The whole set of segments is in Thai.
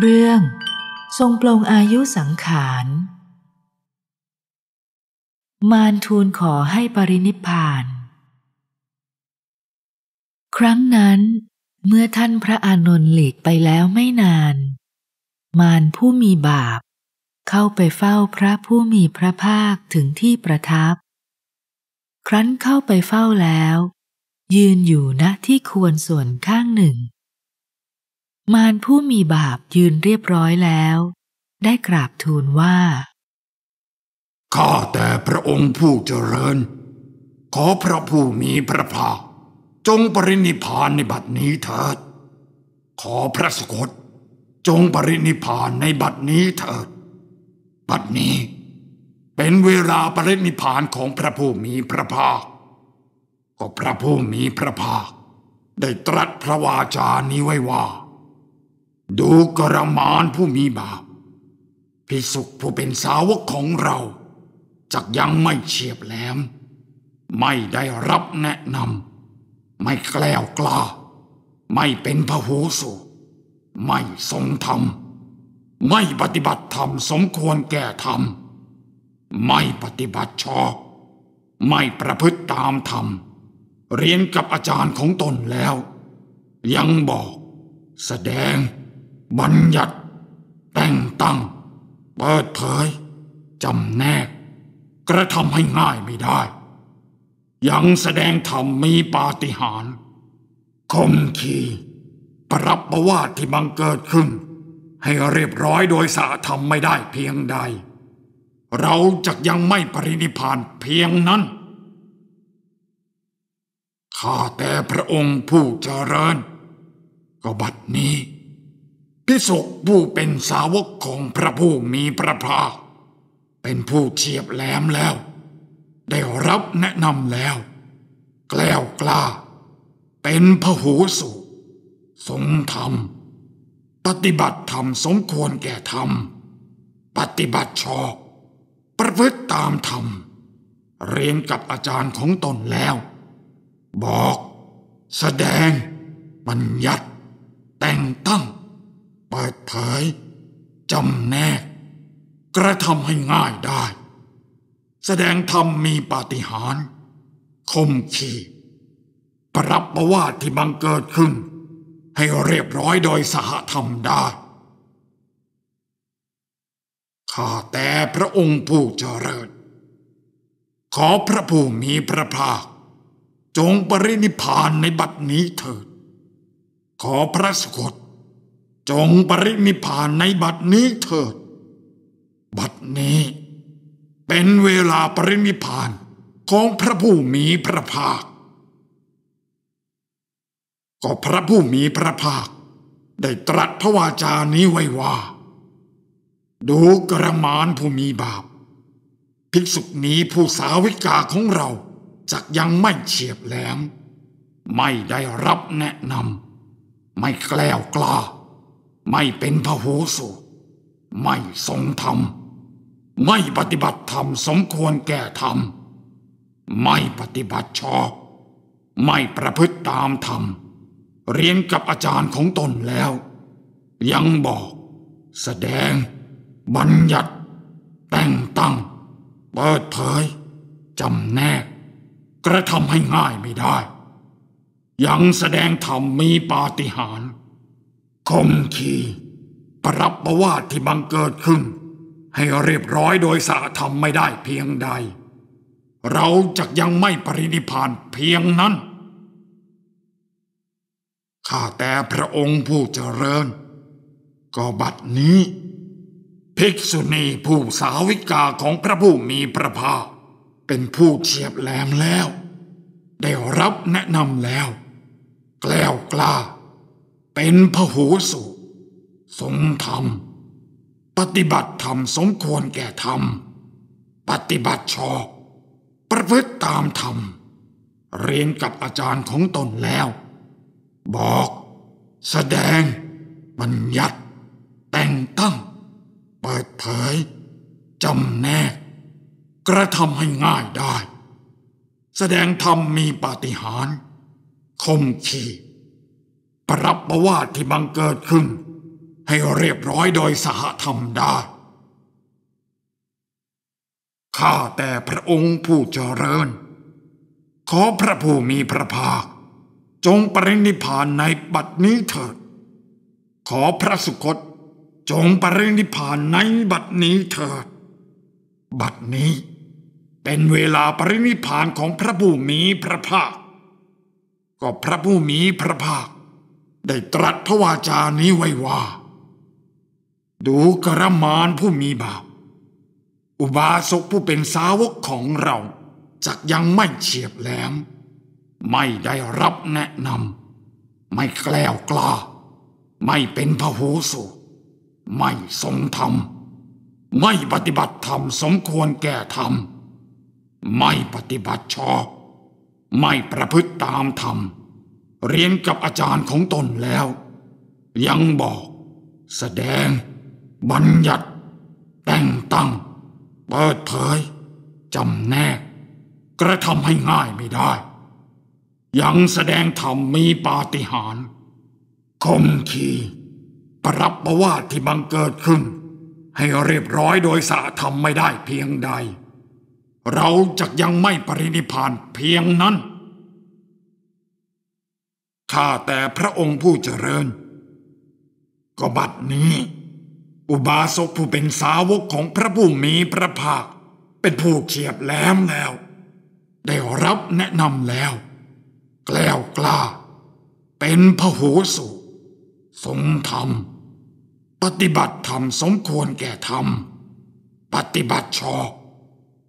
เรื่องทรงปรงอายุสังขาร มารทูลขอให้ปรินิพาน ครั้งนั้น เมื่อท่านพระอานนท์หลีกไปแล้วไม่นาน มารผู้มีบาป เข้าไปเฝ้าพระผู้มีพระภาคถึงที่ประทับ ครั้นเข้าไปเฝ้าแล้ว ยืนอยู่ณที่ควรส่วนข้างหนึ่งมารผู้มีบาปยืนเรียบร้อยแล้ว ได้กราบทูลว่าข้าแต่พระองค์ผู้เจริญ ขอพระผู้มีพระภาค จงปรินิพานในบัดนี้เถิด ขอพระสกลจงปรินิพานในบัดนี้เถิดบัดนี้ เป็นเวลาปรินิพานของพระผู้มีพระภาคก็พระผู้มีพระภาค ได้ตรัสพระวาจานี้ไว้ว่าดูกระมานผู้มีบาปพิสุขผู้เป็นสาวกของเราจักยังไม่เฉียบแหลมไม่ได้รับแนะนำไม่แกล้วกล้า ไม่เป็นพหูสูไม่ทรงธรรม ไม่ปฏิบัติธรรม สมควรแก่ธรรมไม่ปฏิบัติชอบไม่ประพฤติตามธรรม เรียนกับอาจารย์ของตนแล้ว ยังบอกแสดงบัญญัติแต่งตั้ง เปิดเผยจำแนก กระทำให้ง่ายไม่ได้ ยังแสดงธรรมมีปาฏิหาริย์คมขีปรับประวาทที่บังเกิดขึ้น ให้เรียบร้อยโดยสาธรรมไม่ได้เพียงใด เราจะยังไม่ปรินิพานเพียงนั้น ข้าแต่พระองค์ผู้เจริญ ก็บัดนี้พิสุผู้เป็นสาวกของพระผู้มีพระภาค เป็นผู้เฉียบแหลมแล้ว ได้รับแนะนำแล้วแกล้วกล้า เป็นพหูสุ สงธรรม ปฏิบัติธรรมสมควรแก่ธรรม ปฏิบัติชอบ ประพฤติตามธรรม เรียนกับอาจารย์ของตนแล้ว บอก แสดง บัญญัติ แต่งตั้งแปิดเผยจำแนก กระทำให้ง่ายได้ แสดงธรรมมีปาฏิหาริย์คมขี ปรับประวาที่บังเกิดขึ้น ให้เรียบร้อยโดยสหธรรมได้ข้าแต่พระองค์ผู้เจริญขอพระผู้มีพระภาค จงปรินิพานในบัดนี้เถิด ขอพระสกดจงปรินิพานในบัดนี้เถิด บัดนี้ เป็นเวลาปรินิพาน ของพระผู้มีพระภาค ก็พระผู้มีพระภาค ได้ตรัสพระวาจานี้ไว้ว่า ดูกระมานผู้มีบาป ภิกษุนี้ผู้สาวิกาของเราจักยังไม่เฉียบแหลม ไม่ได้รับแนะนำ ไม่แกล้วกล้าไม่เป็นพหูสูตรไม่ทรงธรรม ไม่ปฏิบัติธรรมสมควรแก่ธรรม ไม่ปฏิบัติชอบ ไม่ประพฤติตามธรรม เรียนกับอาจารย์ของตนแล้ว ยังบอก แสดง บัญญัติแต่งตั้งเปิดเผยจำแนก กระทำให้ง่ายไม่ได้ ยังแสดงธรรมมีปาฏิหาริย์คมขีปรับประวาทที่บังเกิดขึ้น ให้เรียบร้อยโดยสะธรรมไม่ได้เพียงใด เราจะยังไม่ปรินิพานเพียงนั้น ข้าแต่พระองค์ผู้เจริญ ก็บัดนี้ ภิกษุณีผู้สาวิกาของพระผู้มีพระภาคเป็นผู้เฉียบแหลมแล้ว ได้รับแนะนำแล้ว แกล้วกล้าเป็นพหูสูตรทรงธรรม ปฏิบัติธรรมสมควรแก่ธรรม ปฏิบัติชอบ ประพฤติตามธรรม เรียนกับอาจารย์ของตนแล้ว บอกแสดงบัญญัติ แต่งตั้ง เปิดเผยจำแนก กระทำให้ง่ายได้ แสดงธรรมมีปาฏิหาริย์คมขีดประรับประวาทที่บังเกิดขึ้น ให้เรียบร้อยโดยสหธรรมดา ข้าแต่พระองค์ผู้เจริญ ขอพระผู้มีพระภาค จงปรินิพานในบัดนี้เถิด ขอพระสุคตจงปรินิพานในบัดนี้เถิด บัดนี้เป็นเวลาปรินิพานของพระผู้มีพระภาคก็พระผู้มีพระภาคได้ตรัสพระวาจานี้ไว้ว่า ดูกระมานผู้มีบาป อุบาสกผู้เป็นสาวกของเราจักยังไม่เฉียบแหลมไม่ได้รับแนะนำไม่แกล้วกล้า ไม่เป็นพหูสูไม่สงธรรม ไม่ปฏิบัติธรรมสมควรแก่ธรรมไม่ปฏิบัติชอบไม่ประพฤติตามธรรมเรียนกับอาจารย์ของตนแล้ว ยังบอก แสดงบัญญัติแต่งตั้ง เปิดเผยจำแนก กระทำให้ง่ายไม่ได้ ยังแสดงธรรมมีปาฏิหาริย์คมขีปรับประวาที่บังเกิดขึ้น ให้เรียบร้อยโดยสะธรรมไม่ได้เพียงใด เราจะยังไม่ปรินิพานเพียงนั้นข้าแต่พระองค์ผู้เจริญก็บัดนี้ อุบาสกผู้เป็นสาวกของพระผู้มีพระภาค เป็นผู้เฉียบแหลมแล้ว ได้รับแนะนำแล้วแกล้วกล้า เป็นพระโหสุทรงธรรม ปฏิบัติธรรม สมควรแก่ธรรม ปฏิบัติชอบ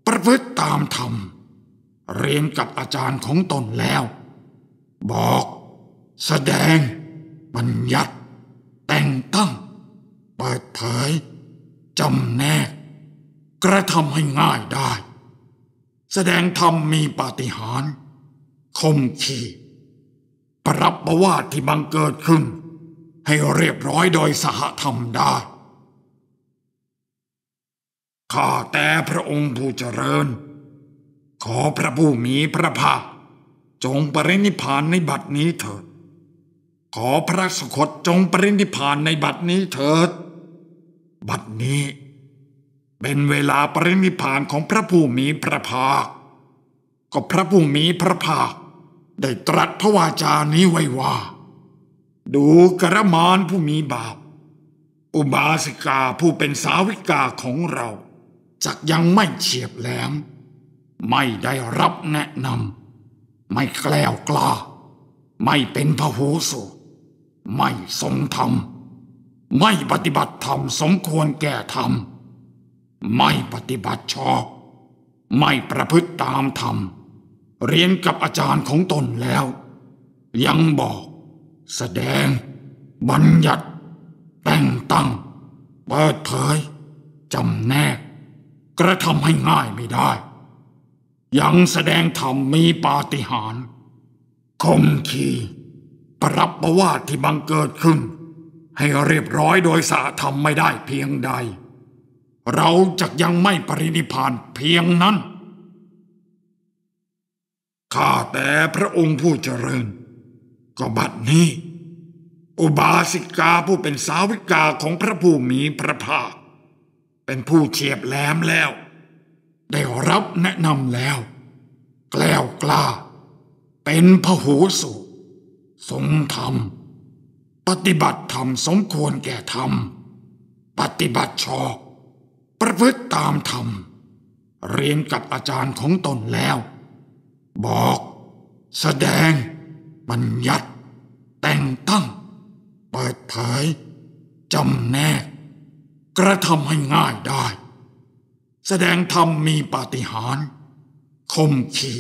ประพฤติตามธรรม เรียนกับอาจารย์ของตนแล้ว บอกแสดงบัญญัติ แต่งตั้งเปิดเผยจำแนก กระทำให้ง่ายได้ แสดงธรรมมีปาฏิหาริย์คมขีปรับประวาที่บังเกิดขึ้น ให้เรียบร้อยโดยสหธรรมได้ข้าแต่พระองค์ผู้เจริญ ขอพระผู้มีพระภาคจงปรินิพานในบัดนี้เถิดขอพระสคตจงปรินิพานในบัดนี้เถิด บัดนี้ เป็นเวลาปรินิพานของพระผู้มีพระภาคก็พระผู้มีพระภาค ได้ตรัสพระวาจานี้ไว้ว่า ดูกระมานผู้มีบาปอุบาสิกาผู้เป็นสาวิกาของเราจักยังไม่เฉียบแหลมไม่ได้รับแนะนำไม่แกล้วกล้าไม่เป็นพหูสูตไม่สมธรรม ไม่ปฏิบัติธรรม สมควรแก่ธรรม ไม่ปฏิบัติชอบ ไม่ประพฤติตามธรรม เรียนกับอาจารย์ของตนแล้ว ยังบอก แสดง บัญญัติแต่งตั้ง เปิดเผยจำแนก กระทำให้ง่ายไม่ได้ ยังแสดงธรรมมีปาฏิหาริย์คมขีปรับประวาทที่บังเกิดขึ้น ให้เรียบร้อยโดยสาธรรมไม่ได้เพียงใด เราจะยังไม่ปรินิพานเพียงนั้น ข้าแต่พระองค์ผู้เจริญ ก็บัดนี้ อุบาสิกาผู้เป็นสาวิกาของพระผู้มีพระภาคเป็นผู้เฉียบแหลมแล้ว ได้รับแนะนำแล้ว แกล้วกล้า เป็นพหูสูตทรงธรรม ปฏิบัติธรรม สมควรแก่ธรรม ปฏิบัติชอบประพฤติตามธรรม เรียนกับอาจารย์ของตนแล้ว บอกแสดงบัญญัติ แต่งตั้ง เปิดเผยจำแนก กระทำให้ง่ายได้ แสดงธรรมมีปาฏิหาริย์คมขี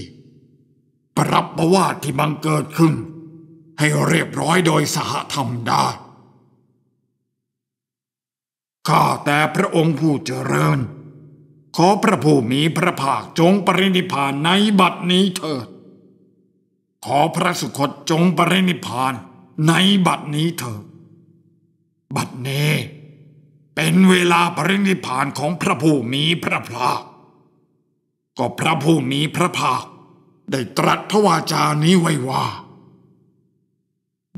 ปรับประวาตที่บังเกิดขึ้นให้เรียบร้อยโดยสหธรรมได้ข้าแต่พระองค์ผู้เจริญ ขอพระผู้มีพระภาคจงปรินิพานในบัดนี้เถิด ขอพระสุคตจงปรินิพานในบัดนี้เถิด บัดนี้ เป็นเวลาปรินิพานของพระผู้มีพระภาคก็พระผู้มีพระภาคได้ตรัสพระวาจานี้ไว้ว่า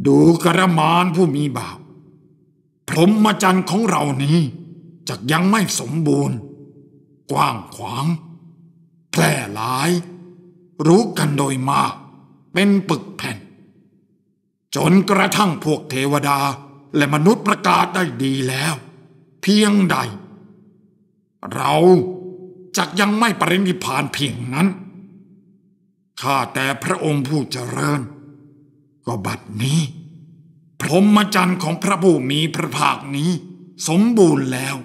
ดูกระมานผู้มีบาปพรหมจรรย์ของเรานี้จะยังไม่สมบูรณ์ กว้างขวางแพร่หลาย รู้กันโดยมาเป็นปึกแผ่น จนกระทั่งพวกเทวดาและมนุษย์ประกาศได้ดีแล้ว เพียงใด เรา จักยังไม่ปรินิพานเพียงนั้น ข้าแต่พระองค์ผู้เจริญ ก็บัดนี้พรหมจรรย์ของพระผู้มีพระภาคนี้ สมบูรณ์แล้ว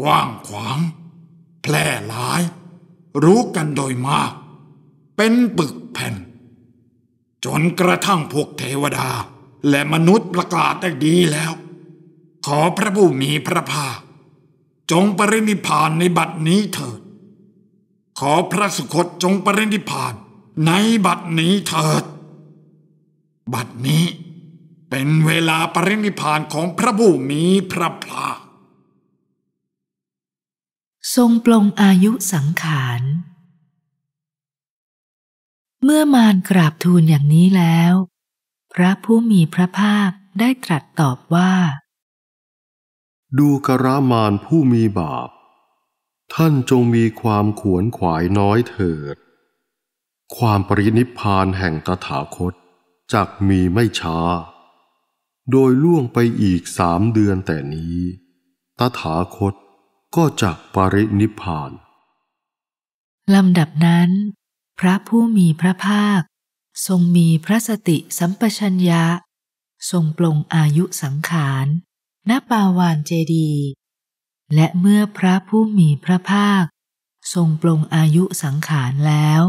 กว้างขวางแพร่หลาย รู้กันโดยมาก เป็นปึกแผ่น จนกระทั่งพวกเทวดาและมนุษย์ประกาศได้ดีแล้ว ขอพระผู้มีพระภาค จงปรินิพานในบัดนี้เถิด ขอพระสุคตจงปรินิพาน ในบัดนี้เถิด บัดนี้เป็นเวลาปรินิพานของพระผู้มีพระภาค ทรงปลงอายุสังขาร เมื่อมารกราบทูลอย่างนี้แล้ว พระผู้มีพระภาคได้ตรัสตอบว่า ดูกระมานผู้มีบาป ท่านจงมีความขวนขวายน้อยเถิด ความปรินิพานแห่งตถาคตจักมีไม่ช้าโดยล่วงไปอีกสามเดือนแต่นี้ ตถาคตก็จักปรินิพานลำดับนั้น พระผู้มีพระภาค ทรงมีพระสติสัมปชัญญะ ทรงปลงอายุสังขาร ณปาวานเจดี และเมื่อพระผู้มีพระภาค ทรงปลงอายุสังขารแล้ว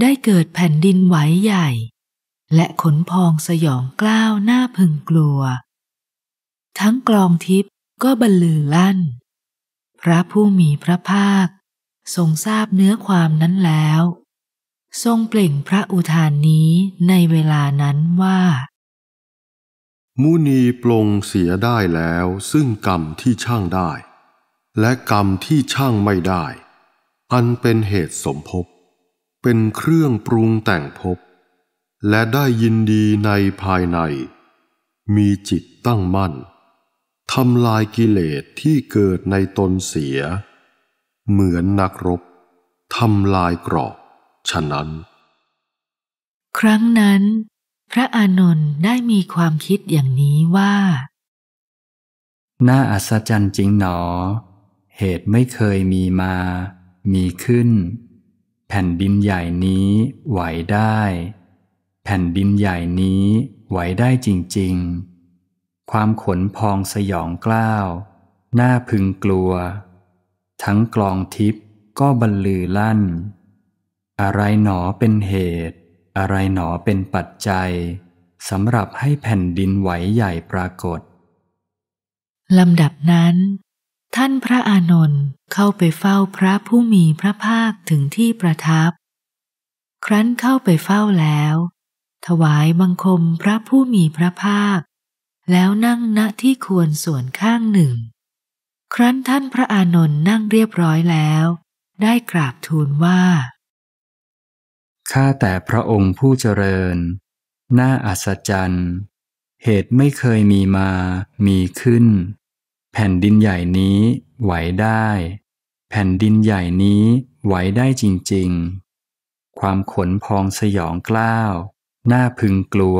ได้เกิดแผ่นดินไหวใหญ่และขนพองสยองกล้าวหน้าพึงกลัว ทั้งกลองทิพย์ก็บรรลือลั่น พระผู้มีพระภาค ทรงทราบเนื้อความนั้นแล้ว ทรงเปล่งพระอุทานนี้ในเวลานั้นว่า มุนีปลงเสียได้แล้วซึ่งกรรมที่ช่างได้ และกรรมที่ช่างไม่ได้ อันเป็นเหตุสมภพเป็นเครื่องปรุงแต่งภพและได้ยินดีในภายใน มีจิตตั้งมั่นทำลายกิเลสที่เกิดในตนเสีย เหมือนนักรบทำลายกรอบฉะนั้น ครั้งนั้น พระอานนท์ได้มีความคิดอย่างนี้ว่าน่าอัศจรรย์จริงหนอ เหตุไม่เคยมีมามีขึ้น แผ่นดินใหญ่นี้ไหวได้แผ่นดินใหญ่นี้ไหวได้จริงๆ ความขนพองสยองกล้าวน่าพึงกลัว ทั้งกลองทิพย์ก็บรรลือลั่น อะไรหนอเป็นเหตุ อะไรหนอเป็นปัจจัย สำหรับให้แผ่นดินไหวใหญ่ปรากฏลำดับนั้น ท่านพระอานนท์เข้าไปเฝ้าพระผู้มีพระภาคถึงที่ประทับ ครั้นเข้าไปเฝ้าแล้วถวายบังคมพระผู้มีพระภาค แล้วนั่งณที่ควรส่วนข้างหนึ่ง ครั้นท่านพระอานนท์นั่งเรียบร้อยแล้ว ได้กราบทูลว่า ข้าแต่พระองค์ผู้เจริญ น่าอัศจรรย์เหตุไม่เคยมีมามีขึ้น แผ่นดินใหญ่นี้ไหวได้ แผ่นดินใหญ่นี้ไหวได้จริงๆ ความขนพองสยองกล้าวน่าพึงกลัว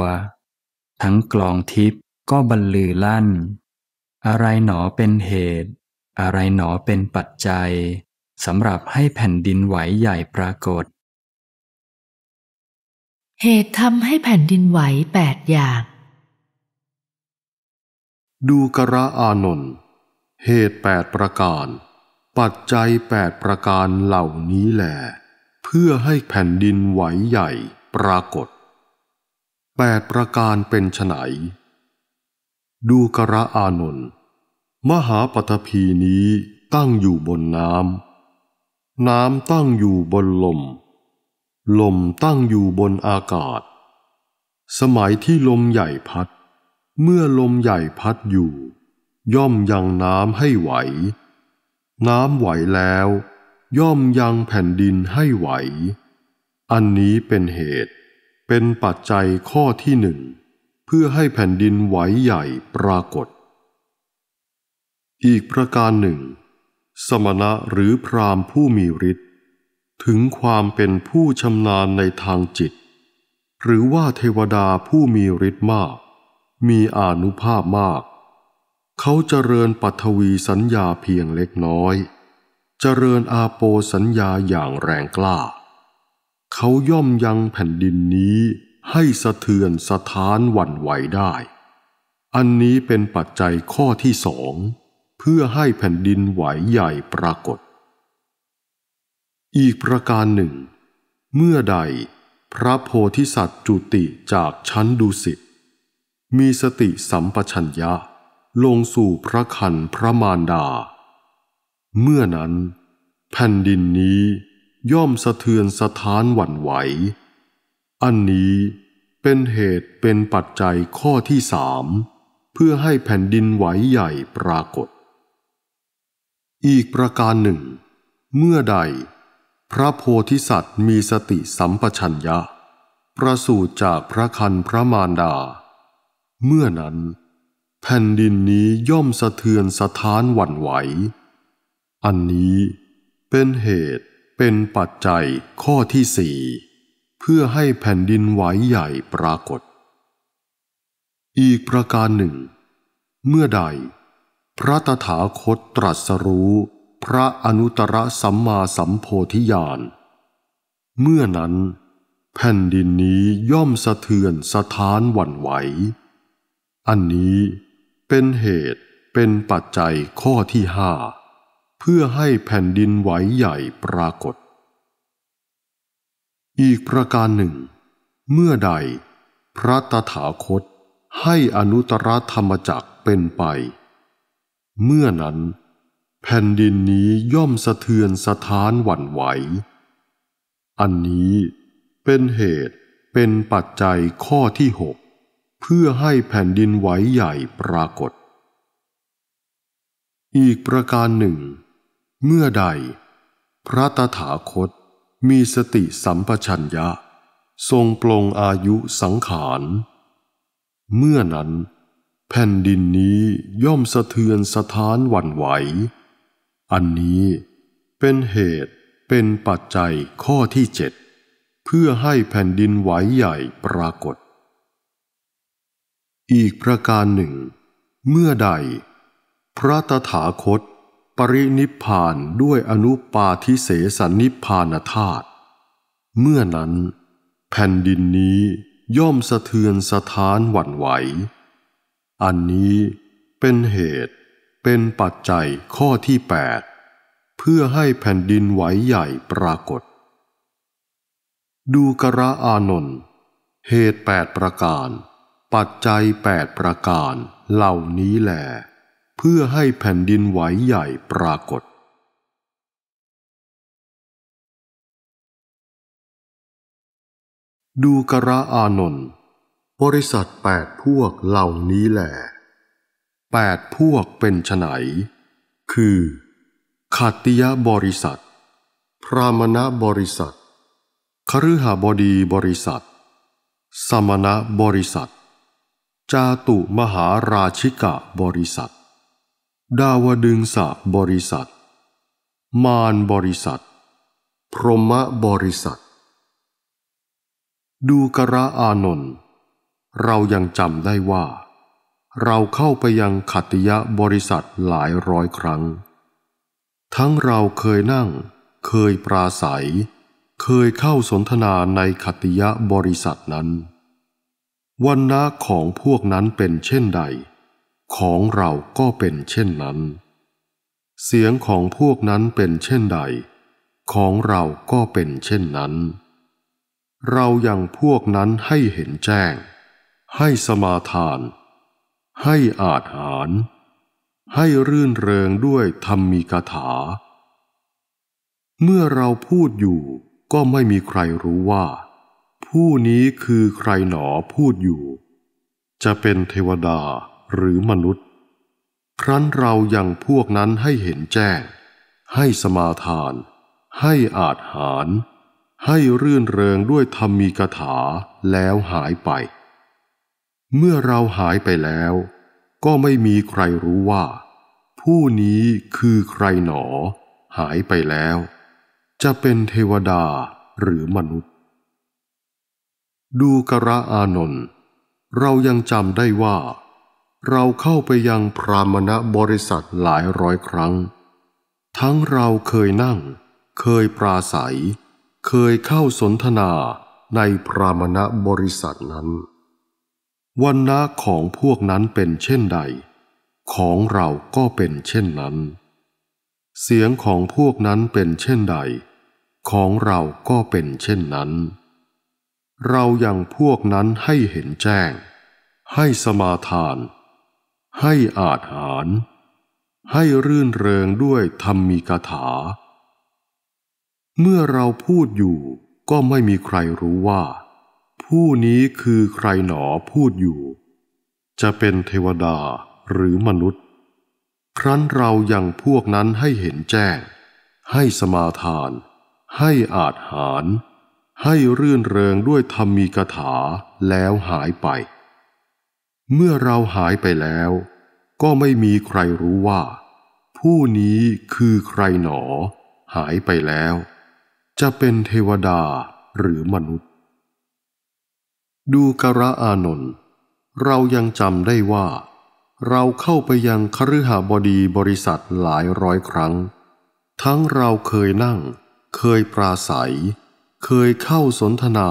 ทั้งกลองทิพย์ก็บรรลือลั่น อะไรหนอเป็นเหตุ อะไรหนอเป็นปัจจัยสำหรับให้แผ่นดินไหวใหญ่ปรากฏ เหตุทำให้แผ่นดินไหวแปดอย่าง ดูกระ อานนท์เหตุแปดประการปัจจัยแปดประการเหล่านี้แหละเพื่อให้แผ่นดินไหวใหญ่ปรากฏแปดประการเป็นไฉนดูกระอานนมหาปทพีนี้ตั้งอยู่บนน้ำน้ำตั้งอยู่บนลม ลมตั้งอยู่บนอากาศ สมัยที่ลมใหญ่พัด เมื่อลมใหญ่พัดอยู่ ย่อมยังน้ำให้ไหว น้ำไหวแล้ว ย่อมยังแผ่นดินให้ไหว อันนี้เป็นเหตุเป็นปัจจัยข้อที่หนึ่ง เพื่อให้แผ่นดินไหวใหญ่ปรากฏ อีกประการหนึ่ง สมณะหรือพรามผู้มีฤทธิ์ถึงความเป็นผู้ชำนาญในทางจิต หรือว่าเทวดาผู้มีฤทธิ์มาก มีอานุภาพมาก เขาเจริญปัทวีสัญญาเพียงเล็กน้อย เจริญอาโปสัญญาอย่างแรงกล้าเขาย่อมยังแผ่นดินนี้ให้สะเทือนสะท้านหวั่นไหวได้ อันนี้เป็นปัจจัยข้อที่สอง เพื่อให้แผ่นดินไหวใหญ่ปรากฏ อีกประการหนึ่ง เมื่อใดพระโพธิสัตว์จุติจากชั้นดุสิตมีสติสัมปชัญญะ ลงสู่พระคันพระมารดา เมื่อนั้นแผ่นดินนี้ย่อมสะเทือนสะท้านหวั่นไหว อันนี้เป็นเหตุเป็นปัจจัยข้อที่สามเพื่อให้แผ่นดินไหวใหญ่ปรากฏ อีกประการหนึ่ง เมื่อใด พระโพธิสัตว์มีสติสัมปชัญญะ ประสูติจากพระคันพระมารดา เมื่อนั้น แผ่นดินนี้ย่อมสะเทือนสะท้านหวั่นไหว อันนี้เป็นเหตุเป็นปัจจัยข้อที่สี่เพื่อให้แผ่นดินไหวใหญ่ปรากฏ อีกประการหนึ่ง เมื่อใด พระตถาคตตรัสรู้พระอนุตตรสัมมาสัมโพธิญาณ เมื่อนั้น แผ่นดินนี้ย่อมสะเทือนสะท้านหวั่นไหวอันนี้เป็นเหตุเป็นปัจจัยข้อที่ห้าเพื่อให้แผ่นดินไหวใหญ่ปรากฏ อีกประการหนึ่ง เมื่อใดพระตถาคตให้อนุตรธรรมจักเป็นไป เมื่อนั้น แผ่นดินนี้ย่อมสะเทือนสะท้านหวั่นไหว อันนี้เป็นเหตุเป็นปัจจัยข้อที่หกเพื่อให้แผ่นดินไหวใหญ่ปรากฏ อีกประการหนึ่งเมื่อใด พระตถาคต มีสติสัมปชัญญะ ทรงปลงอายุสังขาร เมื่อนั้น แผ่นดินนี้ย่อมสะเทือนสะท้านหวั่นไหว อันนี้เป็นเหตุเป็นปัจจัยข้อที่เจ็ดเพื่อให้แผ่นดินไหวใหญ่ปรากฏ อีกประการหนึ่ง เมื่อใด พระตถาคตรินิพานด้วยอนุปาทิเสสนิพานธาตุเมื่อนั้นแผ่นดินนี้ย่อมสะเทือนสถานหวั่นไหว อันนี้เป็นเหตุเป็นปัจจัยข้อที่แปดเพื่อให้แผ่นดินไหวใหญ่ปรากฏ ดูกระอานนท์เหตุแปดประการ ปัจจัยแปดประการเหล่านี้แหละพื่อให้แผ่นดินไหวใหญ่ปรากฏ ดูกระอานนท์บริษัทแปดพวกเหล่านี้แหละแปดพวกเป็นไฉนคือขัตติยบริษัท พรามณบริษัทคฤหบดีบริษัท สมณบริษัท จาตุมหาราชิกะบริษัทดาวดึงสะบริษัท มานบริษัท พรหมบริษัท ดูกระอานนท์เรายังจำได้ว่า เราเข้าไปยังขัติยะบริษัทหลายร้อยครั้ง ทั้งเราเคยนั่งเคยปราศัย เคยเข้าสนทนาในขัติยะบริษัทนั้น วันนะของพวกนั้นเป็นเช่นใดของเราก็เป็นเช่นนั้น เสียงของพวกนั้นเป็นเช่นใด ของเราก็เป็นเช่นนั้น เรายังพวกนั้นให้เห็นแจ้ง ให้สมาทาน ให้อาจหารให้รื่นเริงด้วยธรรมีกถา เมื่อเราพูดอยู่ก็ไม่มีใครรู้ว่า ผู้นี้คือใครหนอพูดอยู่ จะเป็นเทวดาหรือมนุษย์ ครั้นเรายังพวกนั้นให้เห็นแจ้ง ให้สมาทาน ให้อาจหาร ให้รื่นเริงด้วยธรรมีกถาแล้วหายไป เมื่อเราหายไปแล้วก็ไม่มีใครรู้ว่า ผู้นี้คือใครหนอ หายไปแล้ว จะเป็นเทวดาหรือมนุษย์ ดูกระอานนท์เรายังจำได้ว่าเราเข้าไปยังพรามณบริษัทหลายร้อยครั้ง ทั้งเราเคยนั่ง เคยปราศัย เคยเข้าสนทนาในพรามณบริษัทนั้น วันนะของพวกนั้นเป็นเช่นใด ของเราก็เป็นเช่นนั้น เสียงของพวกนั้นเป็นเช่นใด ของเราก็เป็นเช่นนั้น เราอย่างพวกนั้นให้เห็นแจ้ง ให้สมาทานให้อาหาร ให้รื่นเริงด้วยธรรมีคาถา เมื่อเราพูดอยู่ ก็ไม่มีใครรู้ว่า ผู้นี้คือใครหนอพูดอยู่ จะเป็นเทวดาหรือมนุษย์ ครั้นเรายังพวกนั้นให้เห็นแจ้ง ให้สมาทาน ให้อาจหาร ให้รื่นเริงด้วยธรรมมีคาถาแล้วหายไปเมื่อเราหายไปแล้วก็ไม่มีใครรู้ว่า ผู้นี้คือใครหนอหายไปแล้ว จะเป็นเทวดาหรือมนุษย์ ดูกระอานนท์เรายังจำได้ว่าเราเข้าไปยังคฤหบดีบริษัทหลายร้อยครั้ง ทั้งเราเคยนั่งเคยปราศัย เคยเข้าสนทนา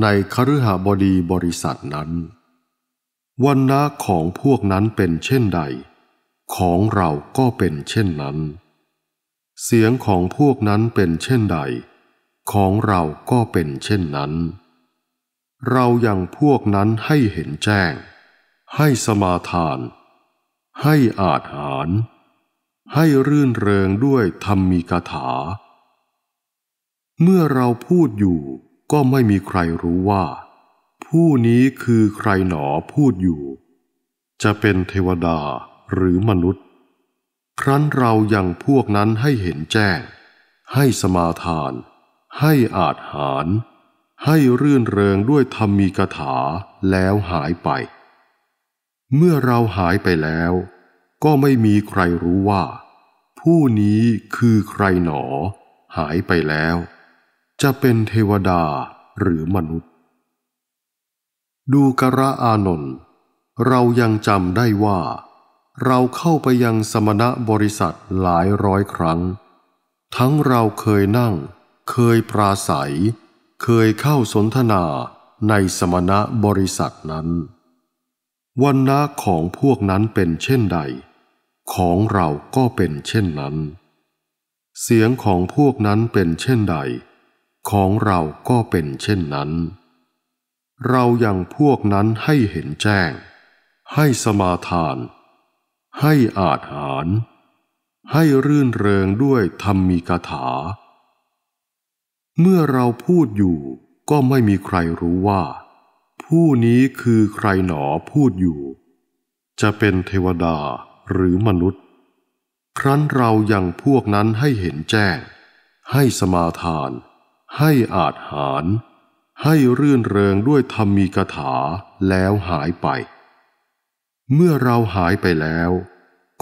ในคฤหบดีบริษัทนั้นวันนะของพวกนั้นเป็นเช่นใด ของเราก็เป็นเช่นนั้น เสียงของพวกนั้นเป็นเช่นใด ของเราก็เป็นเช่นนั้น เรายังพวกนั้นให้เห็นแจ้ง ให้สมาทาน ให้อาหาร ให้รื่นเริงด้วยธรรมีกถา เมื่อเราพูดอยู่ก็ไม่มีใครรู้ว่าผู้นี้คือใครหนอพูดอยู่ จะเป็นเทวดาหรือมนุษย์ ครั้นเรายังพวกนั้นให้เห็นแจ้ง ให้สมาทาน ให้อาจหาร ให้รื่นเริงด้วยธรรมีกถาแล้วหายไป เมื่อเราหายไปแล้วก็ไม่มีใครรู้ว่า ผู้นี้คือใครหนอหายไปแล้ว จะเป็นเทวดาหรือมนุษย์ดูกระอานนท์เรายังจำได้ว่า เราเข้าไปยังสมณะบริษัทหลายร้อยครั้ง ทั้งเราเคยนั่ง เคยปราศัย เคยเข้าสนทนาในสมณะบริษัทนั้นวันนะของพวกนั้นเป็นเช่นใด ของเราก็เป็นเช่นนั้น เสียงของพวกนั้นเป็นเช่นใด ของเราก็เป็นเช่นนั้นเราอย่างพวกนั้นให้เห็นแจ้ง ให้สมาทาน ให้อาจหาร ให้รื่นเริงด้วยธรรมีคาถา เมื่อเราพูดอยู่ก็ไม่มีใครรู้ว่า ผู้นี้คือใครหนอพูดอยู่ จะเป็นเทวดาหรือมนุษย์ ครั้นเราอย่างพวกนั้นให้เห็นแจ้ง ให้สมาทาน ให้อาจหารให้รื่นเริงด้วยธรรมีกถาแล้วหายไป เมื่อเราหายไปแล้ว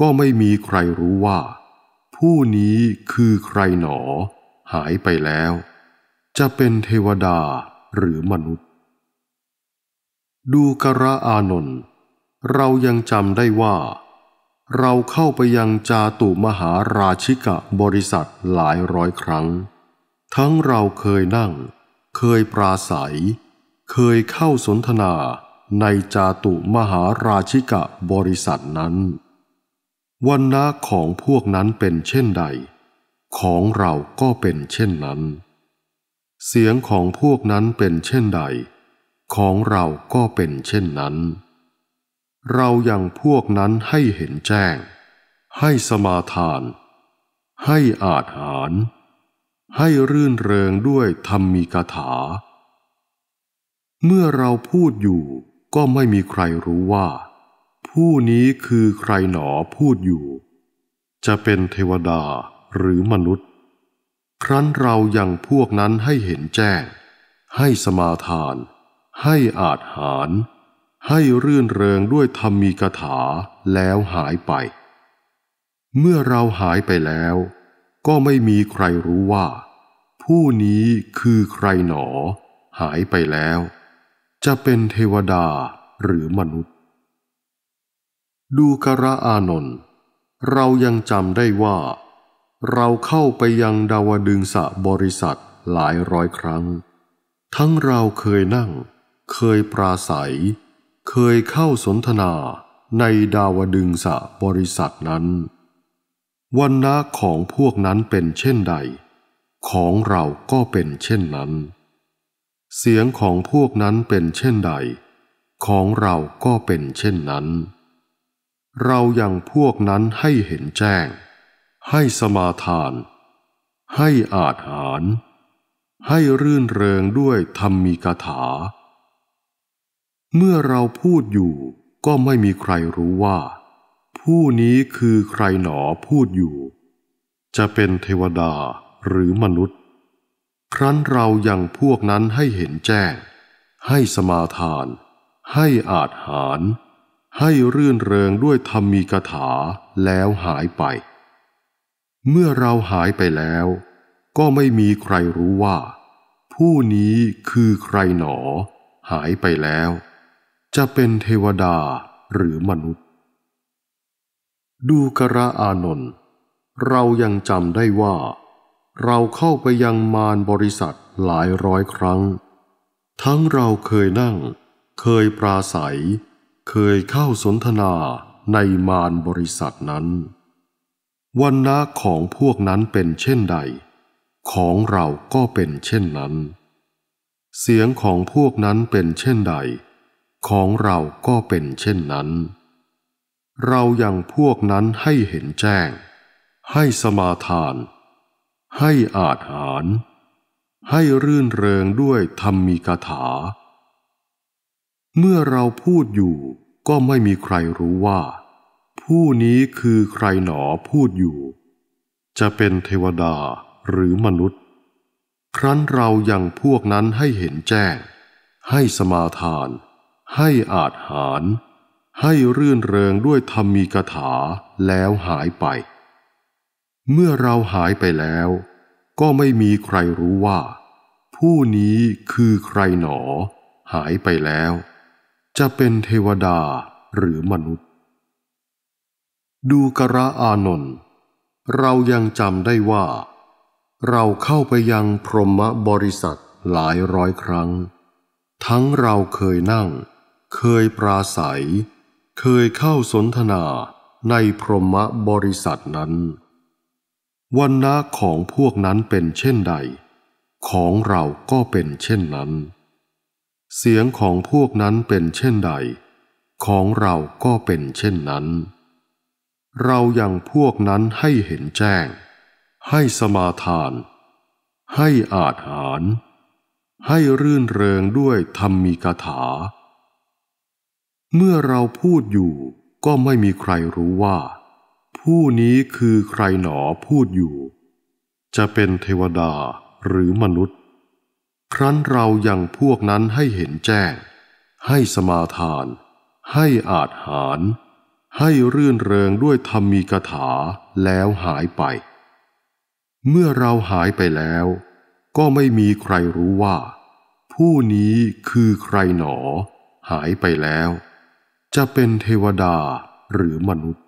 ก็ไม่มีใครรู้ว่า ผู้นี้คือใครหนอหายไปแล้ว จะเป็นเทวดาหรือมนุษย์ ดูกระอานนท์เรายังจำได้ว่า เราเข้าไปยังจาตุมหาราชิกะบริษัทหลายร้อยครั้ง ทั้งเราเคยนั่งเคยปราศัย เคยเข้าสนทนาในจาตุมหาราชิกะบริษัทนั้น วันนะของพวกนั้นเป็นเช่นใด ของเราก็เป็นเช่นนั้น เสียงของพวกนั้นเป็นเช่นใด ของเราก็เป็นเช่นนั้น เราอย่างพวกนั้นให้เห็นแจ้ง ให้สมาทาน ให้อาหารให้รื่นเริงด้วยธรรมีกถา เมื่อเราพูดอยู่ ก็ไม่มีใครรู้ว่า ผู้นี้คือใครหนอพูดอยู่ จะเป็นเทวดาหรือมนุษย์ ครั้นเรายังพวกนั้นให้เห็นแจ้ง ให้สมาทาน ให้อาจหาร ให้รื่นเริงด้วยธรรมีกถาแล้วหายไป เมื่อเราหายไปแล้วก็ไม่มีใครรู้ว่า ผู้นี้คือใครหนอ หายไปแล้ว จะเป็นเทวดาหรือมนุษย์ ดูกระอานนท์เรายังจำได้ว่า เราเข้าไปยังดาวดึงสะบริษัทหลายร้อยครั้ง ทั้งเราเคยนั่ง เคยปราศัย เคยเข้าสนทนาในดาวดึงสะบริษัทนั้นวันนะของพวกนั้นเป็นเช่นใด ของเราก็เป็นเช่นนั้น เสียงของพวกนั้นเป็นเช่นใด ของเราก็เป็นเช่นนั้น เรายังพวกนั้นให้เห็นแจ้ง ให้สมาทาน ให้อาหาร ให้รื่นเริงด้วยธรรมีกถา เมื่อเราพูดอยู่ก็ไม่มีใครรู้ว่าผู้นี้คือใครหนอพูดอยู่ จะเป็นเทวดาหรือมนุษย์ ครั้นเรายังพวกนั้นให้เห็นแจ้งให้สมาทาน ให้อาจหาร ให้รื่นเริงด้วยธรรมีกถาแล้วหายไป เมื่อเราหายไปแล้วก็ไม่มีใครรู้ว่า ผู้นี้คือใครหนอหายไปแล้วจะเป็นเทวดาหรือมนุษย์ดูกระอานนท์เรายังจำได้ว่า เราเข้าไปยังมารบริษัทหลายร้อยครั้ง ทั้งเราเคยนั่ง เคยปราศัย เคยเข้าสนทนาในมารบริษัทนั้น วันนะของพวกนั้นเป็นเช่นใด ของเราก็เป็นเช่นนั้น เสียงของพวกนั้นเป็นเช่นใด ของเราก็เป็นเช่นนั้นเราอย่างพวกนั้นให้เห็นแจ้ง ให้สมาทาน ให้อาจหาร ให้รื่นเริงด้วยธรรมีกถา เมื่อเราพูดอยู่ก็ไม่มีใครรู้ว่า ผู้นี้คือใครหนอพูดอยู่ จะเป็นเทวดาหรือมนุษย์ ครั้นเราอย่างพวกนั้นให้เห็นแจ้ง ให้สมาทาน ให้อาจหารให้รื่นเริงด้วยธรรมีกถาแล้วหายไป เมื่อเราหายไปแล้วก็ไม่มีใครรู้ว่า ผู้นี้คือใครหนอ หายไปแล้ว จะเป็นเทวดาหรือมนุษย์ ดูกระอานนท์เรายังจำได้ว่า เราเข้าไปยังพรหมบริษัทหลายร้อยครั้ง ทั้งเราเคยนั่ง เคยปราศัยเคยเข้าสนทนาในพรหมบริษัทนั้น วันนะของพวกนั้นเป็นเช่นใด ของเราก็เป็นเช่นนั้น เสียงของพวกนั้นเป็นเช่นใด ของเราก็เป็นเช่นนั้น เราอย่างพวกนั้นให้เห็นแจ้ง ให้สมาทาน ให้อาจหาร ให้รื่นเริงด้วยธรรมีกถาเมื่อเราพูดอยู่ ก็ไม่มีใครรู้ว่า ผู้นี้คือใครหนอพูดอยู่ จะเป็นเทวดาหรือมนุษย์ ครั้นเรายังพวกนั้นให้เห็นแจ้ง ให้สมาทาน ให้อาจหาร ให้รื่นเริงด้วยธรรมีกถาแล้วหายไป เมื่อเราหายไปแล้ว ก็ไม่มีใครรู้ว่า ผู้นี้คือใครหนอ หายไปแล้วจะเป็นเทวดาหรือมนุษย์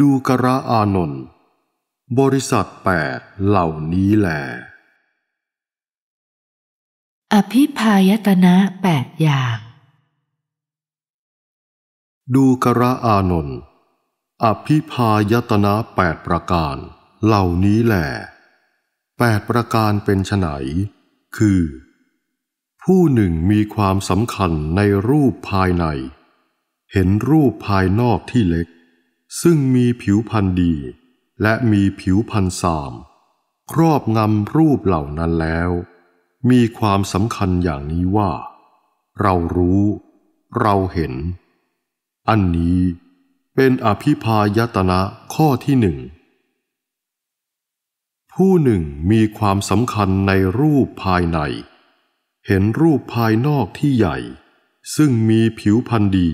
ดูกระอานนท์บริษัทแปดเหล่านี้แหลอภิพายตนะแปดอย่าง ดูกระอานนท์อภิพายตนะแปดประการ เหล่านี้แหละแปดประการเป็นไฉนคือผู้หนึ่งมีความสำคัญในรูปภายใน เห็นรูปภายนอกที่เล็ก ซึ่งมีผิวพันธ์ดี และมีผิวพันธ์สาม ครอบงำรูปเหล่านั้นแล้ว มีความสำคัญอย่างนี้ว่า เรารู้เราเห็น อันนี้เป็นอภิพายตนะข้อที่หนึ่งผู้หนึ่งมีความสำคัญในรูปภายในเห็นรูปภายนอกที่ใหญ่ ซึ่งมีผิวพันธ์ดี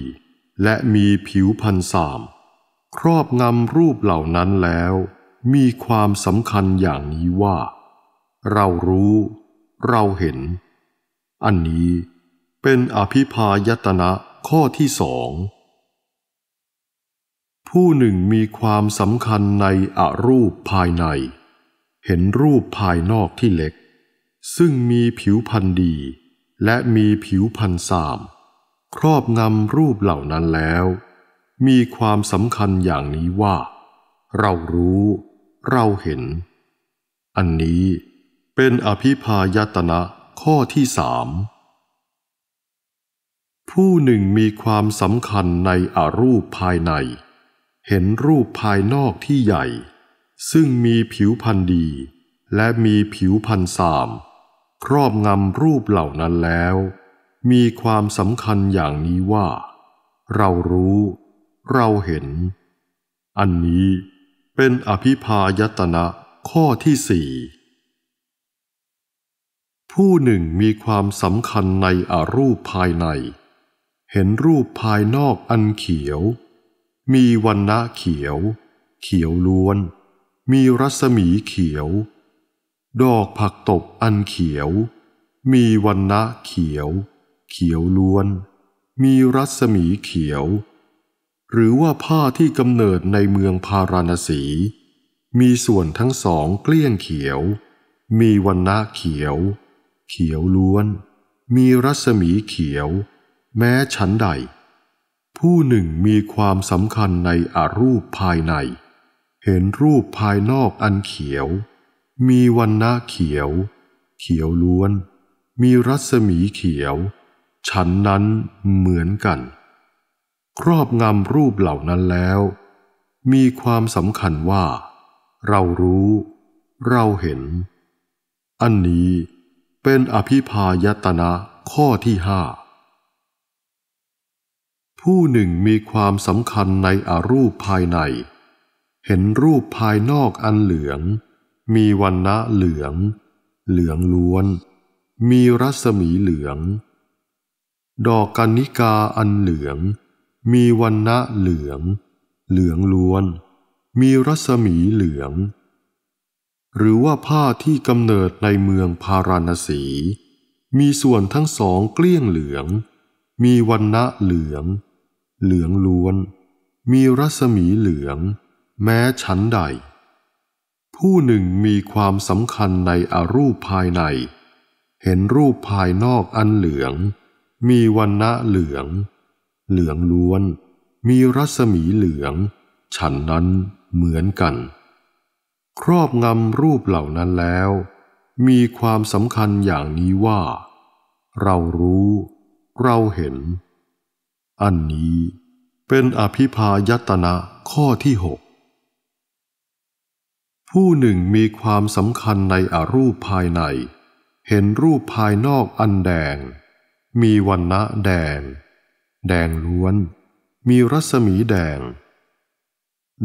และมีผิวพันธ์สาม ครอบงำรูปเหล่านั้นแล้ว มีความสำคัญอย่างนี้ว่า เรารู้ เราเห็น อันนี้เป็นอภิพายตนะข้อที่สอง ผู้หนึ่งมีความสำคัญในอรูปภายใน เห็นรูปภายนอกที่เล็กซึ่งมีผิวพันธ์ดี และมีผิวพันธ์สาม ครอบงำรูปเหล่านั้นแล้ว มีความสำคัญอย่างนี้ว่า เรารู้เราเห็น อันนี้เป็นอภิพายตนะข้อที่สามผู้หนึ่งมีความสำคัญในอรูปภายใน เห็นรูปภายนอกที่ใหญ่ ซึ่งมีผิวพันธ์ดี และมีผิวพันธ์สามครอบงำรูปเหล่านั้นแล้ว มีความสำคัญอย่างนี้ว่า เรารู้เราเห็น อันนี้เป็นอภิพายตนะข้อที่สี่ผู้หนึ่งมีความสำคัญในอรูปภายใน เห็นรูปภายนอกอันเขียว มีวันณะเขียว เขียวล้วน มีรัศมีเขียวดอกผักตบอันเขียว มีวันนะเขียว เขียวล้วน มีรัศมีเขียว หรือว่าผ้าที่กำเนิดในเมืองพาราณสี มีส่วนทั้งสองเกลี้ยงเขียว มีวันนะเขียว เขียวล้วน มีรัศมีเขียว แม้ฉันใด ผู้หนึ่งมีความสำคัญในอรูปภายใน เห็นรูปภายนอกอันเขียวมีวันนาเขียว เขียวล้วน มีรัศมีเขียว ฉันนั้นเหมือนกัน ครอบงำรูปเหล่านั้นแล้ว มีความสำคัญว่า เรารู้ เราเห็น อันนี้เป็นอภิพายตนะข้อที่ห้าผู้หนึ่งมีความสำคัญในอรูปภายใน เห็นรูปภายนอกอันเหลืองมีวันณะเหลืองเหลืองล้วน มีรัศมีเหลือง ดอกกันนิกาอันเหลือง มีวันณะเหลือง เหลืองล้วน มีรัศมีเหลือง หรือว่าผ้าที่กำเนิดในเมืองพาราณสี มีส่วนทั้งสองเกลี้ยงเหลือง มีวันณะเหลือง เหลืองล้วน มีรัศมีเหลือง แม้ชั้นใดผู้หนึ่งมีความสำคัญในอรูปภายใน เห็นรูปภายนอกอันเหลือง มีวันณะเหลือง เหลืองล้วน มีรัศมีเหลือง ฉันนั้นเหมือนกัน ครอบงำรูปเหล่านั้นแล้ว มีความสำคัญอย่างนี้ว่า เรารู้เราเห็น อันนี้เป็นอภิพายตนะข้อที่หกผู้หนึ่งมีความสำคัญในอรูปภายใน เห็นรูปภายนอกอันแดง มีวันณะแดง แดงล้วน มีรัศมีแดง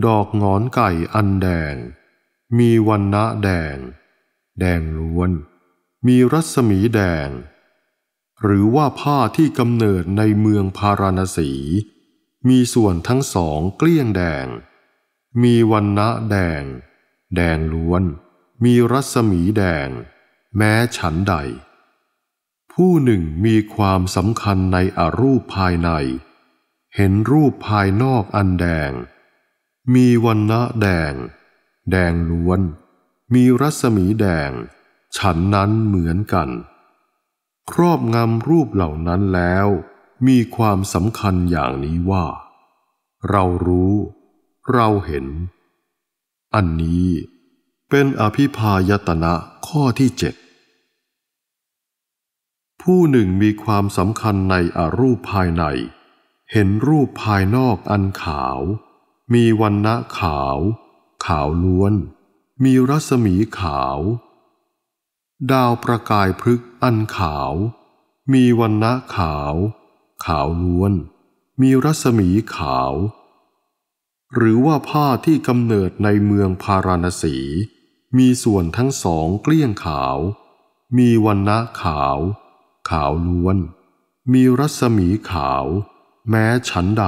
ดอกงอนไก่อันแดง มีวันณะแดง แดงล้วน มีรัศมีแดง หรือว่าผ้าที่กำเนิดในเมืองพาราณสีมีส่วนทั้งสองเกลี้ยงแดง มีวันณะแดงแดงล้วน มีรัศมีแดง แม้ฉันใด ผู้หนึ่งมีความสำคัญในอรูปภายใน เห็นรูปภายนอกอันแดง มีวันณะแดง แดงล้วน มีรัศมีแดง ฉันนั้นเหมือนกัน ครอบงำรูปเหล่านั้นแล้ว มีความสำคัญอย่างนี้ว่า เรารู้ เราเห็นอันนี้เป็นอภิพายตนะข้อที่เจ็ดผู้หนึ่งมีความสำคัญในอรูปภายใน เห็นรูปภายนอกอันขาว มีวันณะขาว ขาวล้วน มีรัศมีขาว ดาวประกายพฤกอันขาว มีวันณะขาว ขาวล้วน มีรัศมีขาวขาวหรือว่าผ้าที่กำเนิดในเมืองพาราณสี มีส่วนทั้งสองเกลี้ยงขาว มีวันนะขาวขาวล้วน มีรัศมีขาว แม้ฉันใด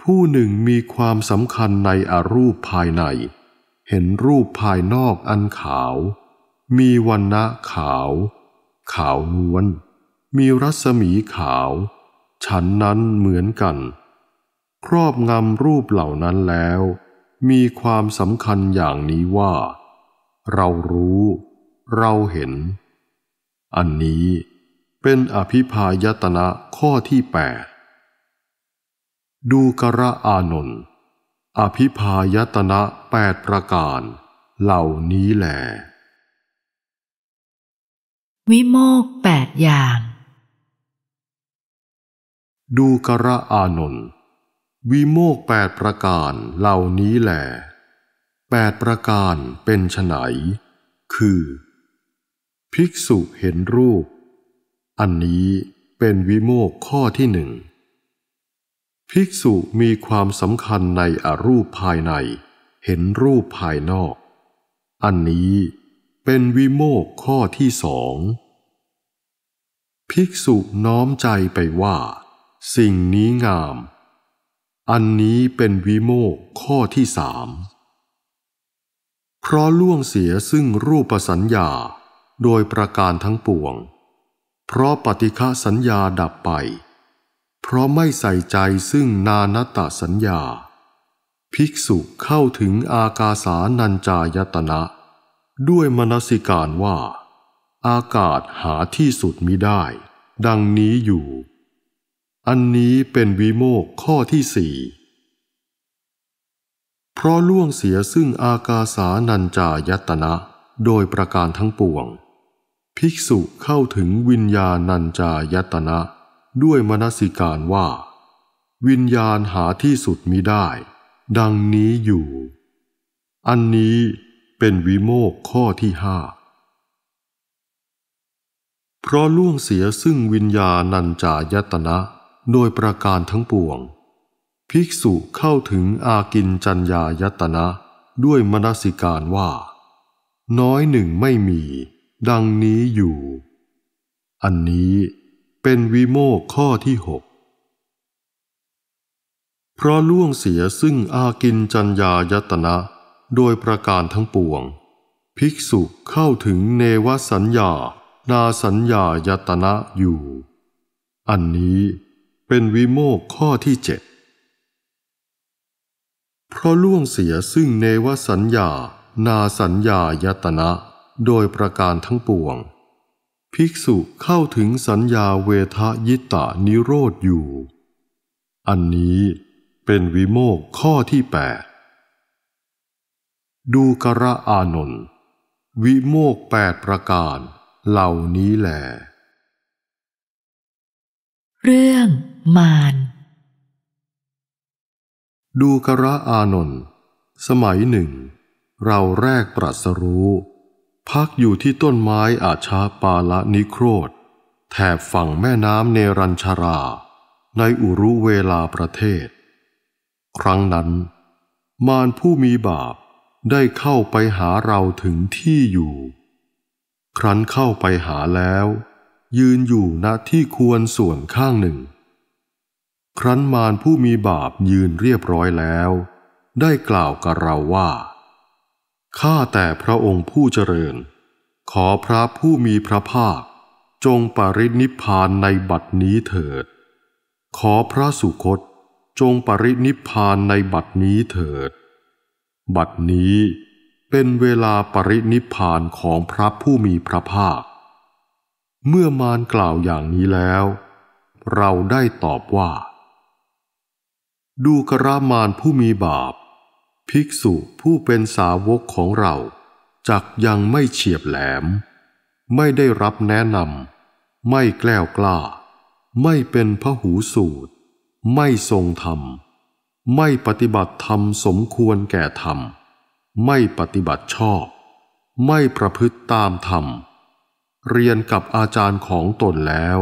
ผู้หนึ่งมีความสำคัญในอรูปภายใน เห็นรูปภายนอกอันขาว มีวันนะขาว ขาวล้วน มีรัศมีขาว ฉันนั้นเหมือนกันครอบงำรูปเหล่านั้นแล้ว มีความสำคัญอย่างนี้ว่า เรารู้ เราเห็น อันนี้เป็นอภิพายตนะข้อที่แปดดูกระอานนท์อภิพายตนะแปดประการ เหล่านี้แหลวิโมกแปดอย่าง ดูกระอานนท์วิโมกแปดประการเหล่านี้แหละแปดประการเป็นไฉนคือ ภิกษุเห็นรูป อันนี้เป็นวิโมกข้อที่หนึ่งภิกษุมีความสำคัญในอรูปภายใน เห็นรูปภายนอก อันนี้เป็นวิโมกข้อที่สองภิกษุน้อมใจไปว่า สิ่งนี้งามอันนี้เป็นวิโมกข้อที่สามเพราะล่วงเสียซึ่งรูปสัญญาโดยประการทั้งปวง เพราะปฏิฆะสัญญาดับไป เพราะไม่ใส่ใจซึ่งนานตาสัญญา ภิกษุเข้าถึงอากาสานัญจายตนะ ด้วยมนสิการว่า อากาศหาที่สุดมิได้ ดังนี้อยู่อันนี้เป็นวิโมกข้อที่สี่เพราะล่วงเสียซึ่งอากาสานัญจายตนะโดยประการทั้งปวง ภิกษุเข้าถึงวิญญาณัญจายตนะ ด้วยมนสิการว่า วิญญาณหาที่สุดมิได้ ดังนี้อยู่ อันนี้เป็นวิโมกข้อที่ห้าเพราะล่วงเสียซึ่งวิญญาณัญจายตนะโดยประการทั้งปวง ภิกษุเข้าถึงอากินจัญญายตนะด้วยมนสิการว่า น้อยหนึ่งไม่มี ดังนี้อยู่ อันนี้เป็นวิโมกข้อที่หกเพราะล่วงเสียซึ่งอากินจัญญายตนะ โดยประการทั้งปวง ภิกษุเข้าถึงเนวสัญญา นาสัญญายตนะอยู่ อันนี้เป็นวิโมกข้อที่เจ็ด เพราะล่วงเสียซึ่งเนวสัญญา นาสัญญายตนะโดยประการทั้งปวง ภิกษุเข้าถึงสัญญาเวทยิตานิโรธอยู่ อันนี้เป็นวิโมกข้อที่แปดดูกระอานนท์วิโมกแปดประการ เหล่านี้แหละเรื่องมาร ดูกระอานนท์สมัยหนึ่ง เราแรกตรัสรู้ พักอยู่ที่ต้นไม้อาชาปาละนิโครธ แถบฝั่งแม่น้ำเนรัญชารา ในอุรุเวลาประเทศ ครั้งนั้น มารผู้มีบาปได้เข้าไปหาเราถึงที่อยู่ ครั้นเข้าไปหาแล้วยืนอยู่ณที่ควรส่วนข้างหนึ่ง ครั้นมารผู้มีบาปยืนเรียบร้อยแล้ว ได้กล่าวกับเราว่า ข้าแต่พระองค์ผู้เจริญ ขอพระผู้มีพระภาค จงปรินิพานในบัดนี้เถิด ขอพระสุคตจงปรินิพานในบัดนี้เถิด บัดนี้เป็นเวลาปรินิพานของพระผู้มีพระภาคเมื่อมารกล่าวอย่างนี้แล้ว เราได้ตอบว่า ดูกระมานผู้มีบาป ภิกษุผู้เป็นสาวกของเรา จักยังไม่เฉียบแหลม ไม่ได้รับแนะนำไม่แกล้วกล้า ไม่เป็นพระหูสูตร ไม่ทรงธรรม ไม่ปฏิบัติธรรมสมควรแก่ธรรม ไม่ปฏิบัติชอบ ไม่ประพฤติตามธรรมเรียนกับอาจารย์ของตนแล้ว